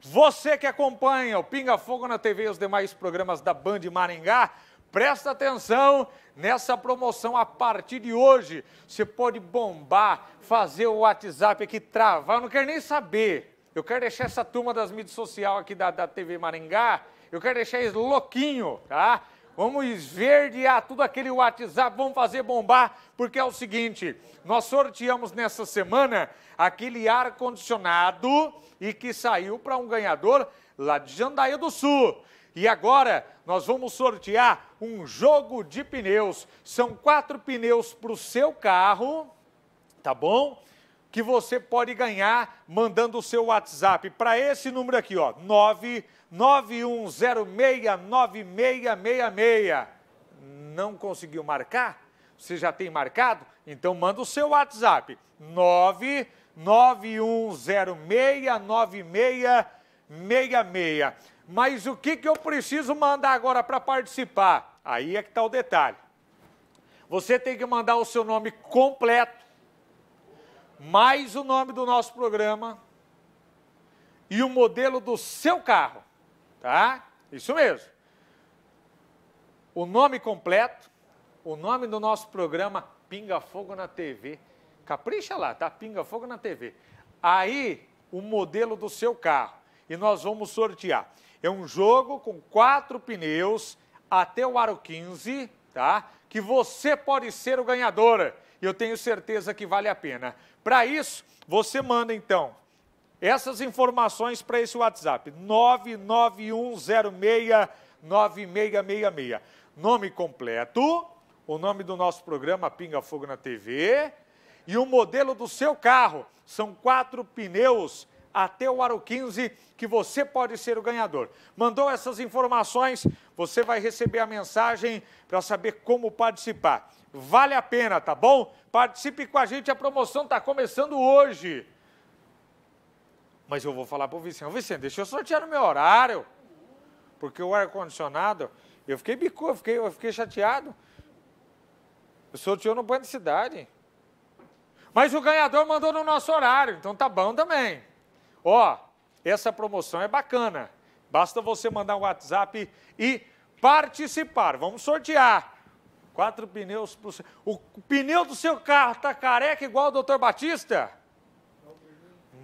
S6: Você que acompanha o Pinga Fogo na TV e os demais programas da Band Maringá, Presta atenção nessa promoção a partir de hoje. Você pode bombar, fazer o WhatsApp aqui travar, eu não quero nem saber. Eu quero deixar essa turma das mídias sociais aqui da, da TV Maringá, eu quero deixar eles louquinho, tá? Vamos esverdear tudo aquele WhatsApp, vamos fazer bombar, porque é o seguinte: nós sorteamos nessa semana aquele ar-condicionado e que saiu para um ganhador lá de Jandaia do Sul. E agora nós vamos sortear um jogo de pneus. São quatro pneus para o seu carro, tá bom? Que você pode ganhar mandando o seu WhatsApp para esse número aqui, ó, 991069666. Não conseguiu marcar? Você já tem marcado? Então manda o seu WhatsApp, 991069666. Mas o que, que eu preciso mandar agora para participar? Aí é que está o detalhe. Você tem que mandar o seu nome completo, mais o nome do nosso programa e o modelo do seu carro, tá? Isso mesmo. O nome completo, o nome do nosso programa Pinga Fogo na TV. Capricha lá, tá? Pinga Fogo na TV. Aí, o modelo do seu carro. E nós vamos sortear. É um jogo com quatro pneus até o aro 15, tá? Que você pode ser o ganhador. Eu tenho certeza que vale a pena. Para isso, você manda então essas informações para esse WhatsApp: 991069666. Nome completo, o nome do nosso programa Pinga Fogo na TV e o modelo do seu carro. São quatro pneus até o Aro 15, que você pode ser o ganhador. Mandou essas informações, você vai receber a mensagem para saber como participar. Vale a pena, tá bom? Participe com a gente, a promoção está começando hoje. Mas eu vou falar para o Vicente, Vicente, deixa eu sortear no meu horário, porque o ar-condicionado, eu fiquei bico, eu fiquei, eu fiquei chateado. Eu sorteou no banho de cidade. Mas o ganhador mandou no nosso horário, então tá bom também ó, essa promoção é bacana. Basta você mandar um WhatsApp e participar. Vamos sortear. Quatro pneus para seu... o pneu do seu carro tá careca igual o doutor Batista?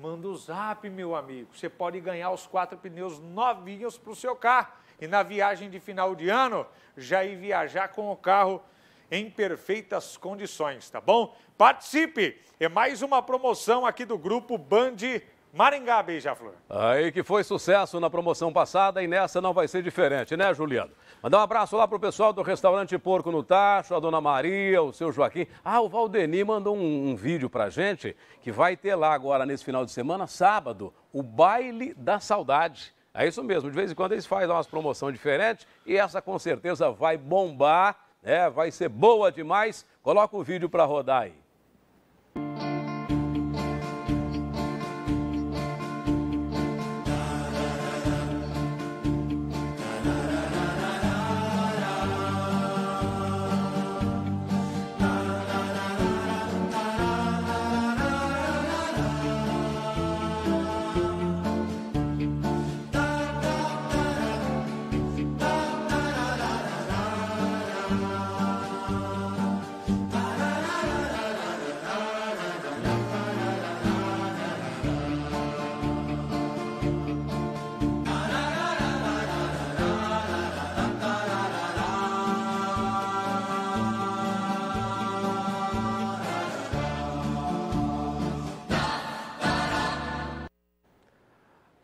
S6: Manda o um zap, meu amigo. Você pode ganhar os quatro pneus novinhos para o seu carro. E na viagem de final de ano, já ir viajar com o carro em perfeitas condições, tá bom? Participe! É mais uma promoção aqui do grupo Band Maringá, Beija-Flor.
S10: Aí que foi sucesso na promoção passada e nessa não vai ser diferente, né, Juliano? Mandar um abraço lá pro pessoal do restaurante Porco no Tacho, a Dona Maria, o seu Joaquim. Ah, o Valdeni mandou um, um vídeo pra gente que vai ter lá agora nesse final de semana, sábado, o baile da saudade. É isso mesmo, de vez em quando eles fazem umas promoções diferentes e essa com certeza vai bombar, né? Vai ser boa demais. Coloca o vídeo para rodar aí.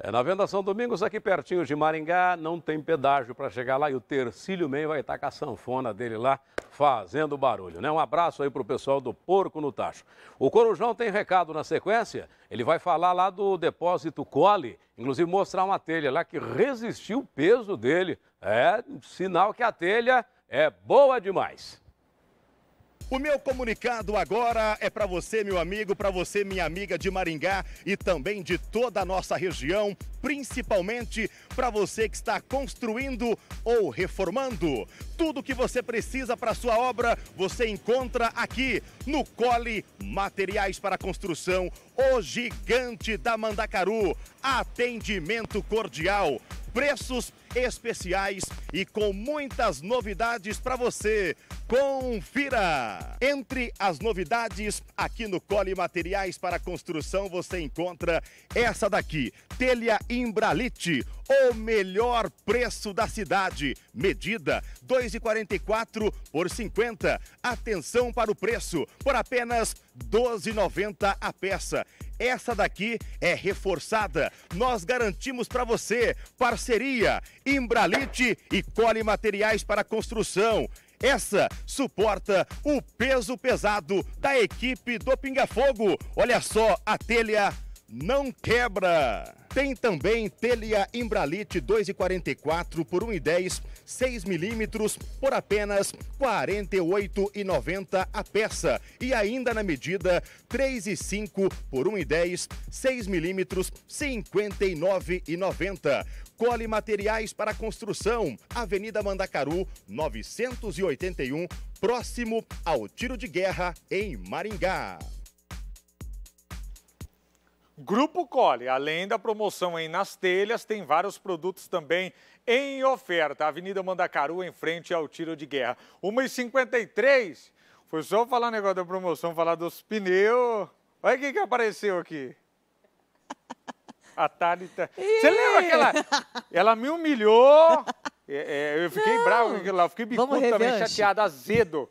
S10: É na São Domingos, aqui pertinho de Maringá, não tem pedágio para chegar lá e o Tercílio Meio vai estar tá com a sanfona dele lá fazendo barulho. Né? Um abraço aí para o pessoal do Porco no Tacho. O Corujão tem recado na sequência, ele vai falar lá do depósito Cole, inclusive mostrar uma telha lá que resistiu o peso dele. É sinal que a telha é boa demais.
S5: O meu comunicado agora é para você, meu amigo, para você, minha amiga de Maringá e também de toda a nossa região, principalmente para você que está construindo ou reformando. Tudo que você precisa para sua obra, você encontra aqui no Cole Materiais para Construção, o gigante da Mandacaru. Atendimento cordial, preços especiais e com muitas novidades para você. Confira! Entre as novidades, aqui no Cole Materiais para Construção você encontra essa daqui, telha Imbralite, o melhor preço da cidade. Medida 2,44 por 50. Atenção para o preço, por apenas R$ 12,90 a peça. Essa daqui é reforçada. Nós garantimos para você parceria embralite e Cole Materiais para Construção. Essa suporta o peso pesado da equipe do Pinga Fogo. Olha só, a telha não quebra. Tem também telha Imbralite 2,44 por 1,10, 6 milímetros, por apenas R$ 48,90 a peça. E ainda na medida 3,5 por 1,10, 6 milímetros, R$ 59,90. Cole Materiais para Construção, Avenida Mandacaru, 981, próximo ao Tiro de Guerra, em Maringá.
S6: Grupo Cole, além da promoção em Nas Telhas, tem vários produtos também em oferta. Avenida Mandacaru, em frente ao tiro de guerra. 1h53, foi só falar negócio da promoção, falar dos pneus. Olha quem que apareceu aqui. A Thalita. Você lembra aquela? Ela me humilhou. É, é, eu fiquei Não. bravo com aquilo lá. Fiquei bicudo também, chateado, azedo.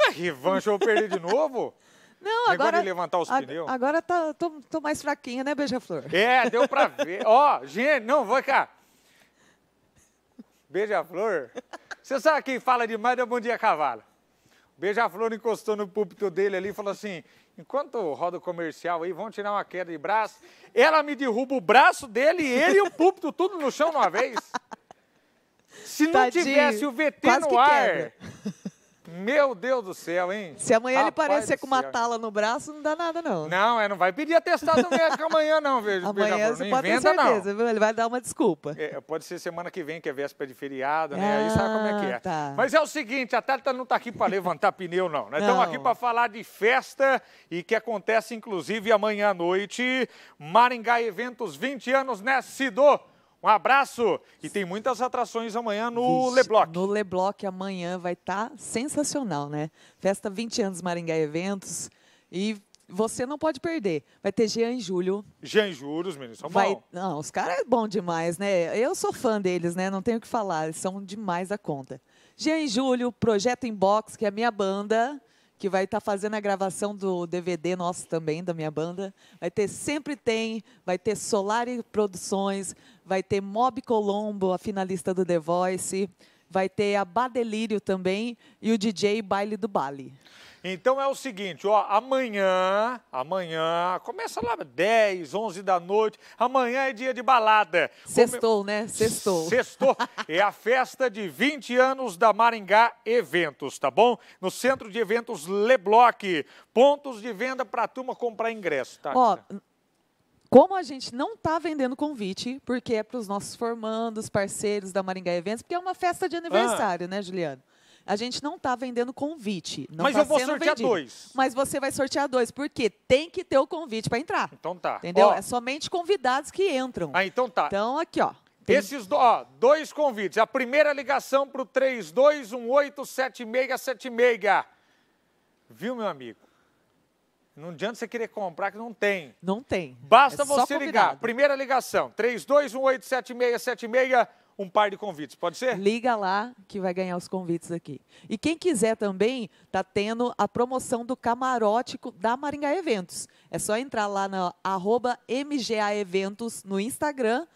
S6: A é revanche, eu vou perder de novo? Não, agora. levantar os pneus.
S2: Agora tá, tô, tô mais fraquinha, né, Beija-Flor? É, deu
S6: pra ver. Ó, oh, gente, não, vai cá. Beija-Flor. Você sabe quem fala demais é Bom Dia Cavalo. Beija-Flor encostou no púlpito dele ali e falou assim: enquanto roda o comercial aí, vão tirar uma queda de braço. Ela me derruba o braço dele, e ele e o púlpito, tudo no chão de uma vez. Se não Tadinho, tivesse o VT no ar, quebra. Meu Deus do céu, hein? Se amanhã Rapaz ele parecer com uma tala no braço, não dá nada, não. Não, é, não vai pedir atestado médico amanhã, não, vejo. Amanhã você pode inventa, ter certeza, não. Ele vai dar uma desculpa. É, pode ser semana que vem, que é véspera de feriado, né? Ah, Aí sabe como é que é. Ah, tá. Mas é o seguinte, a Tata não está aqui para levantar pneu, não. Nós né? estamos aqui para falar de festa e que acontece, inclusive, amanhã à noite. Maringá Eventos, 20 anos, né, Sidô? Um abraço e tem muitas atrações amanhã no Vixe,
S2: Lebloc. No Lebloc amanhã vai estar tá sensacional, né? Festa 20 anos Maringá Eventos e você não pode perder. Vai ter Jean e Júlio.
S6: Jean e Júlio, os meninos são vai... bons.
S2: Não, os caras são é bons demais, né? Eu sou fã deles, né? Não tenho o que falar, eles são demais da conta. Jean e Júlio, Projeto Inbox, que é a minha banda que vai estar tá fazendo a gravação do DVD nosso também, da minha banda. Vai ter Sempre Tem, vai ter Solari Produções, vai ter Mob Colombo, a finalista do The Voice, vai ter a Badelírio também e o DJ Baile do Bali.
S6: Então é o seguinte, ó, amanhã, amanhã, começa lá 10, 11 da noite, amanhã é dia de balada. Sextou,
S2: né? Come... né? Sextou.
S6: Sextou. é a festa de 20 anos da Maringá Eventos, tá bom? No Centro de Eventos Lebloc. Pontos de venda para a turma comprar ingresso, tá? Ó,
S2: como a gente não está vendendo convite, porque é para os nossos formandos, parceiros da Maringá Eventos, porque é uma festa de ah. aniversário, ah. né, Juliano? A gente não está vendendo convite. Não Mas tá eu vou sortear vendido. dois. Mas você vai sortear dois, porque tem que ter o convite para entrar. Então tá. Entendeu? Ó. É somente convidados
S6: que entram. Ah, então tá. Então aqui, ó. Tem... Esses ó, dois convites. A primeira ligação para o 32187676. Viu, meu amigo? Não adianta você querer comprar que não tem. Não tem. Basta é você ligar. Primeira ligação, 32187676 um par de convites, pode ser? Liga
S2: lá que vai ganhar os convites aqui. E quem quiser também, tá tendo a promoção do camarote da Maringá Eventos. É só entrar lá na arroba MGA Eventos no Instagram.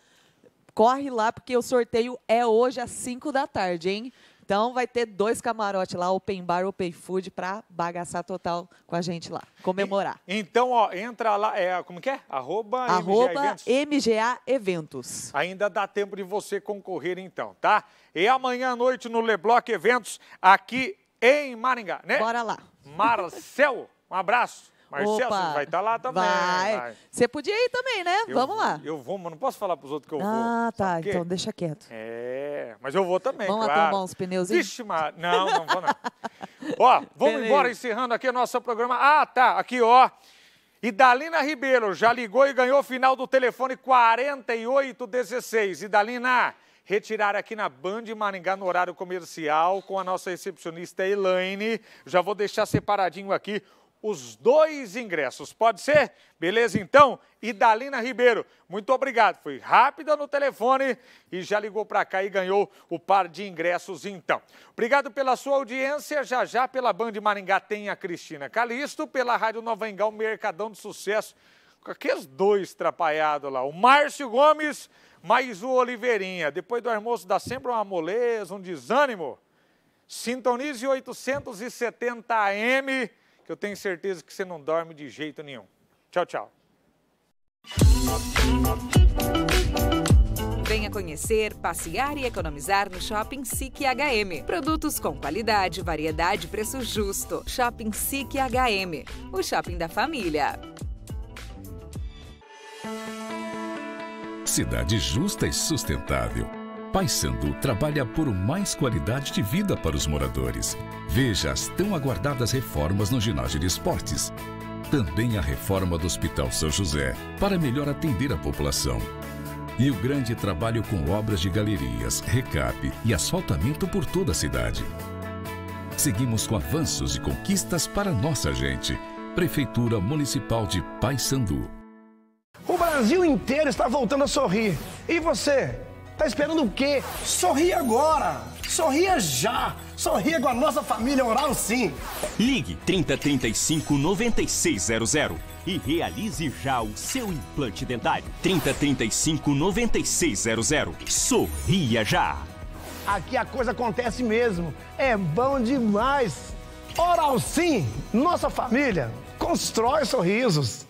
S2: Corre lá, porque o sorteio é hoje às 5 da tarde, hein? Então vai ter dois camarotes lá, open bar, open food, para bagaçar total com a gente lá, comemorar.
S6: E, então, ó, entra lá, é, como que é? Arroba, Arroba MGA, Eventos. MGA Eventos. Ainda dá tempo de você concorrer então, tá? E amanhã à noite no Leblock Eventos, aqui em Maringá, né? Bora lá. Marcel, um abraço. Marcelo, Opa, você vai estar tá lá também. Né? Vai. vai. Você podia ir também, né? Eu, Vamos lá. Eu vou, mas não posso falar para os outros que eu vou. Ah, tá. Então deixa quieto. É, mas eu vou também, Vamos claro. lá tomar uns pneus, aí. Vixe, mas... Não, não vou não. ó, vamos Beleza. embora encerrando aqui o nosso programa. Ah, tá. Aqui, ó. Idalina Ribeiro já ligou e ganhou o final do telefone 4816. Idalina, retirar aqui na Band Maringá no horário comercial com a nossa recepcionista Elaine. Já vou deixar separadinho aqui os dois ingressos. Pode ser? Beleza, então? Idalina Ribeiro, muito obrigado. Foi rápida no telefone e já ligou para cá e ganhou o par de ingressos, então. Obrigado pela sua audiência. Já já pela Band Maringá tem a Cristina Calisto, pela Rádio Nova Engá, o Mercadão de Sucesso. Com aqueles dois trapalhados lá. O Márcio Gomes, mais o Oliveirinha. Depois do almoço dá sempre uma moleza, um desânimo. Sintonize 870 AM que eu tenho certeza que você não dorme de jeito nenhum. Tchau, tchau.
S2: Venha conhecer, passear e economizar no Shopping SIC HM. Produtos com qualidade, variedade e preço justo. Shopping SIC HM, o shopping da família.
S10: Cidade justa e sustentável. Paissandu trabalha por mais qualidade de vida para os moradores. Veja as tão aguardadas reformas no ginásio de esportes. Também a reforma do Hospital São José, para melhor atender a população. E o grande trabalho com obras de galerias, recap e asfaltamento por toda a cidade. Seguimos com avanços e conquistas para nossa gente. Prefeitura Municipal de Paissandu.
S13: O Brasil inteiro está voltando a sorrir. E você? Tá esperando o quê? Sorria agora! Sorria já! Sorria com a nossa família oral sim!
S3: Ligue 3035 9600 e realize já o seu implante dentário. 3035 9600. Sorria já!
S13: Aqui a coisa acontece mesmo. É bom demais! Oral sim! Nossa família constrói sorrisos.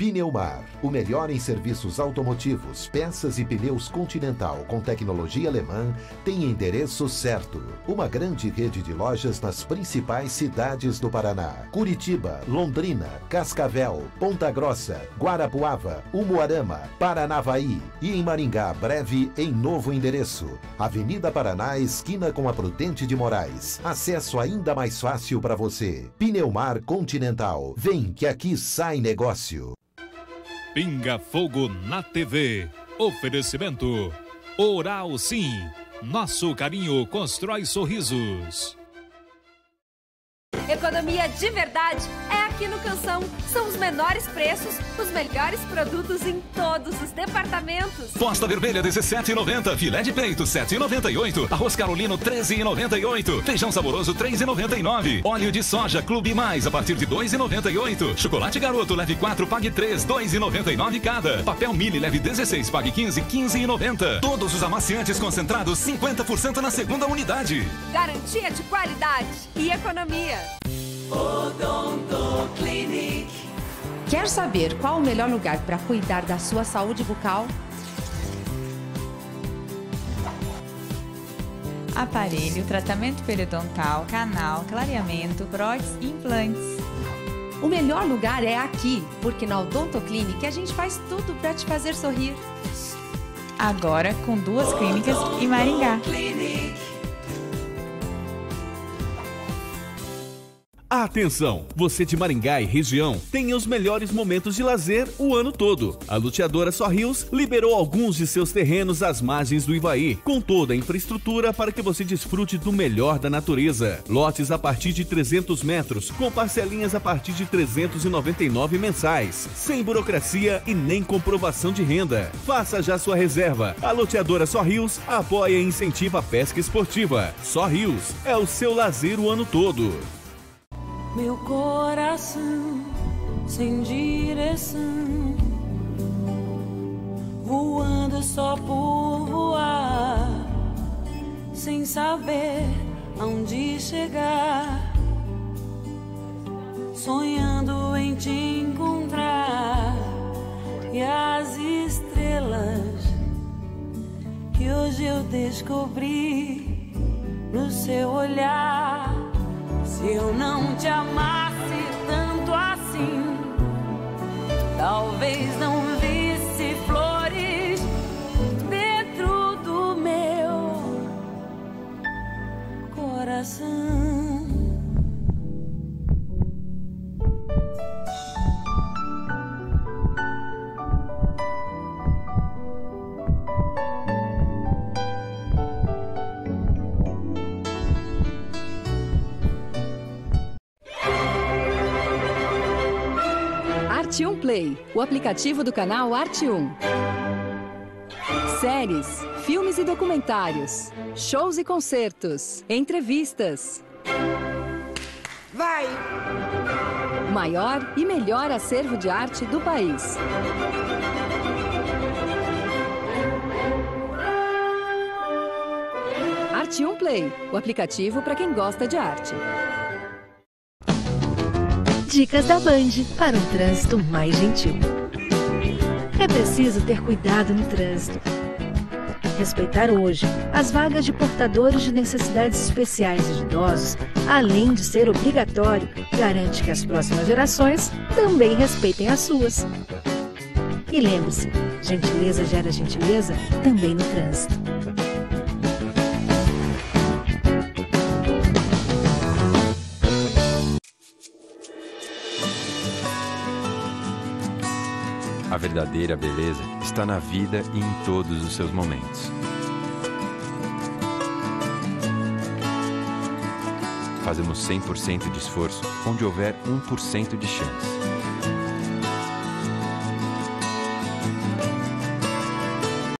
S13: Pneumar, o melhor
S5: em serviços automotivos, peças e pneus Continental com tecnologia alemã, tem endereço certo. Uma grande rede de lojas nas principais cidades do Paraná: Curitiba, Londrina, Cascavel, Ponta Grossa, Guarapuava, Umuarama, Paranavaí e em Maringá, breve em novo endereço. Avenida Paraná, esquina com a Prudente de Moraes. Acesso ainda mais fácil para você. Pneumar Continental. Vem que aqui sai negócio.
S4: Pinga Fogo na TV. Oferecimento. Oral Sim. Nosso carinho constrói sorrisos.
S12: Economia de verdade é aqui no Canção. São os menores preços, os melhores produtos
S2: em todos os departamentos.
S3: Costa vermelha 17,90, filé de peito 7,98, arroz carolino 13,98, feijão saboroso 3,99, óleo de soja Clube Mais a partir de 2,98, chocolate garoto leve 4, pague 3, 2,99 cada, papel mini leve 16, pague 15, 15,90. Todos os amaciantes concentrados 50% na segunda unidade.
S12: Garantia de qualidade e economia.
S2: Odontoclinic.
S12: Quer saber qual o melhor lugar para cuidar
S2: da sua saúde bucal? Aparelho, tratamento periodontal, canal, clareamento, próteses e
S12: implantes. O melhor lugar é aqui, porque na Odontoclinic a gente faz tudo para te fazer sorrir. Agora com duas clínicas em Maringá.
S3: Atenção! Você de Maringá e região tem os melhores momentos de lazer o ano todo. A luteadora Só Rios liberou alguns de seus terrenos às margens do Ivaí, com toda a infraestrutura para que você desfrute do melhor da natureza. Lotes a partir de 300 metros, com parcelinhas a partir de 399 mensais, sem burocracia e nem comprovação de renda. Faça já sua reserva. A luteadora Só Rios apoia e incentiva a pesca esportiva. Só Rios é o seu lazer o ano todo
S7: meu coração sem direção, voando só por voar, sem saber aonde chegar, sonhando em te encontrar e as estrelas que hoje eu descobri no seu olhar se eu não te amasse tanto assim, talvez não visse flores dentro do meu coração.
S12: Arte 1 Play, o aplicativo do canal Arte 1. Séries, filmes e documentários, shows e concertos, entrevistas. Vai! Maior e melhor acervo de arte do país. Arte 1 Play, o aplicativo para quem gosta de arte. Dicas da Band para um trânsito mais gentil. É preciso ter cuidado no trânsito. Respeitar hoje as vagas de portadores de necessidades especiais e de idosos, além de ser obrigatório, garante que as próximas gerações também respeitem as suas. E
S2: lembre-se,
S7: gentileza gera gentileza também no trânsito.
S4: A verdadeira beleza está na vida e em todos os seus momentos. Fazemos 100% de esforço onde houver 1% de chance.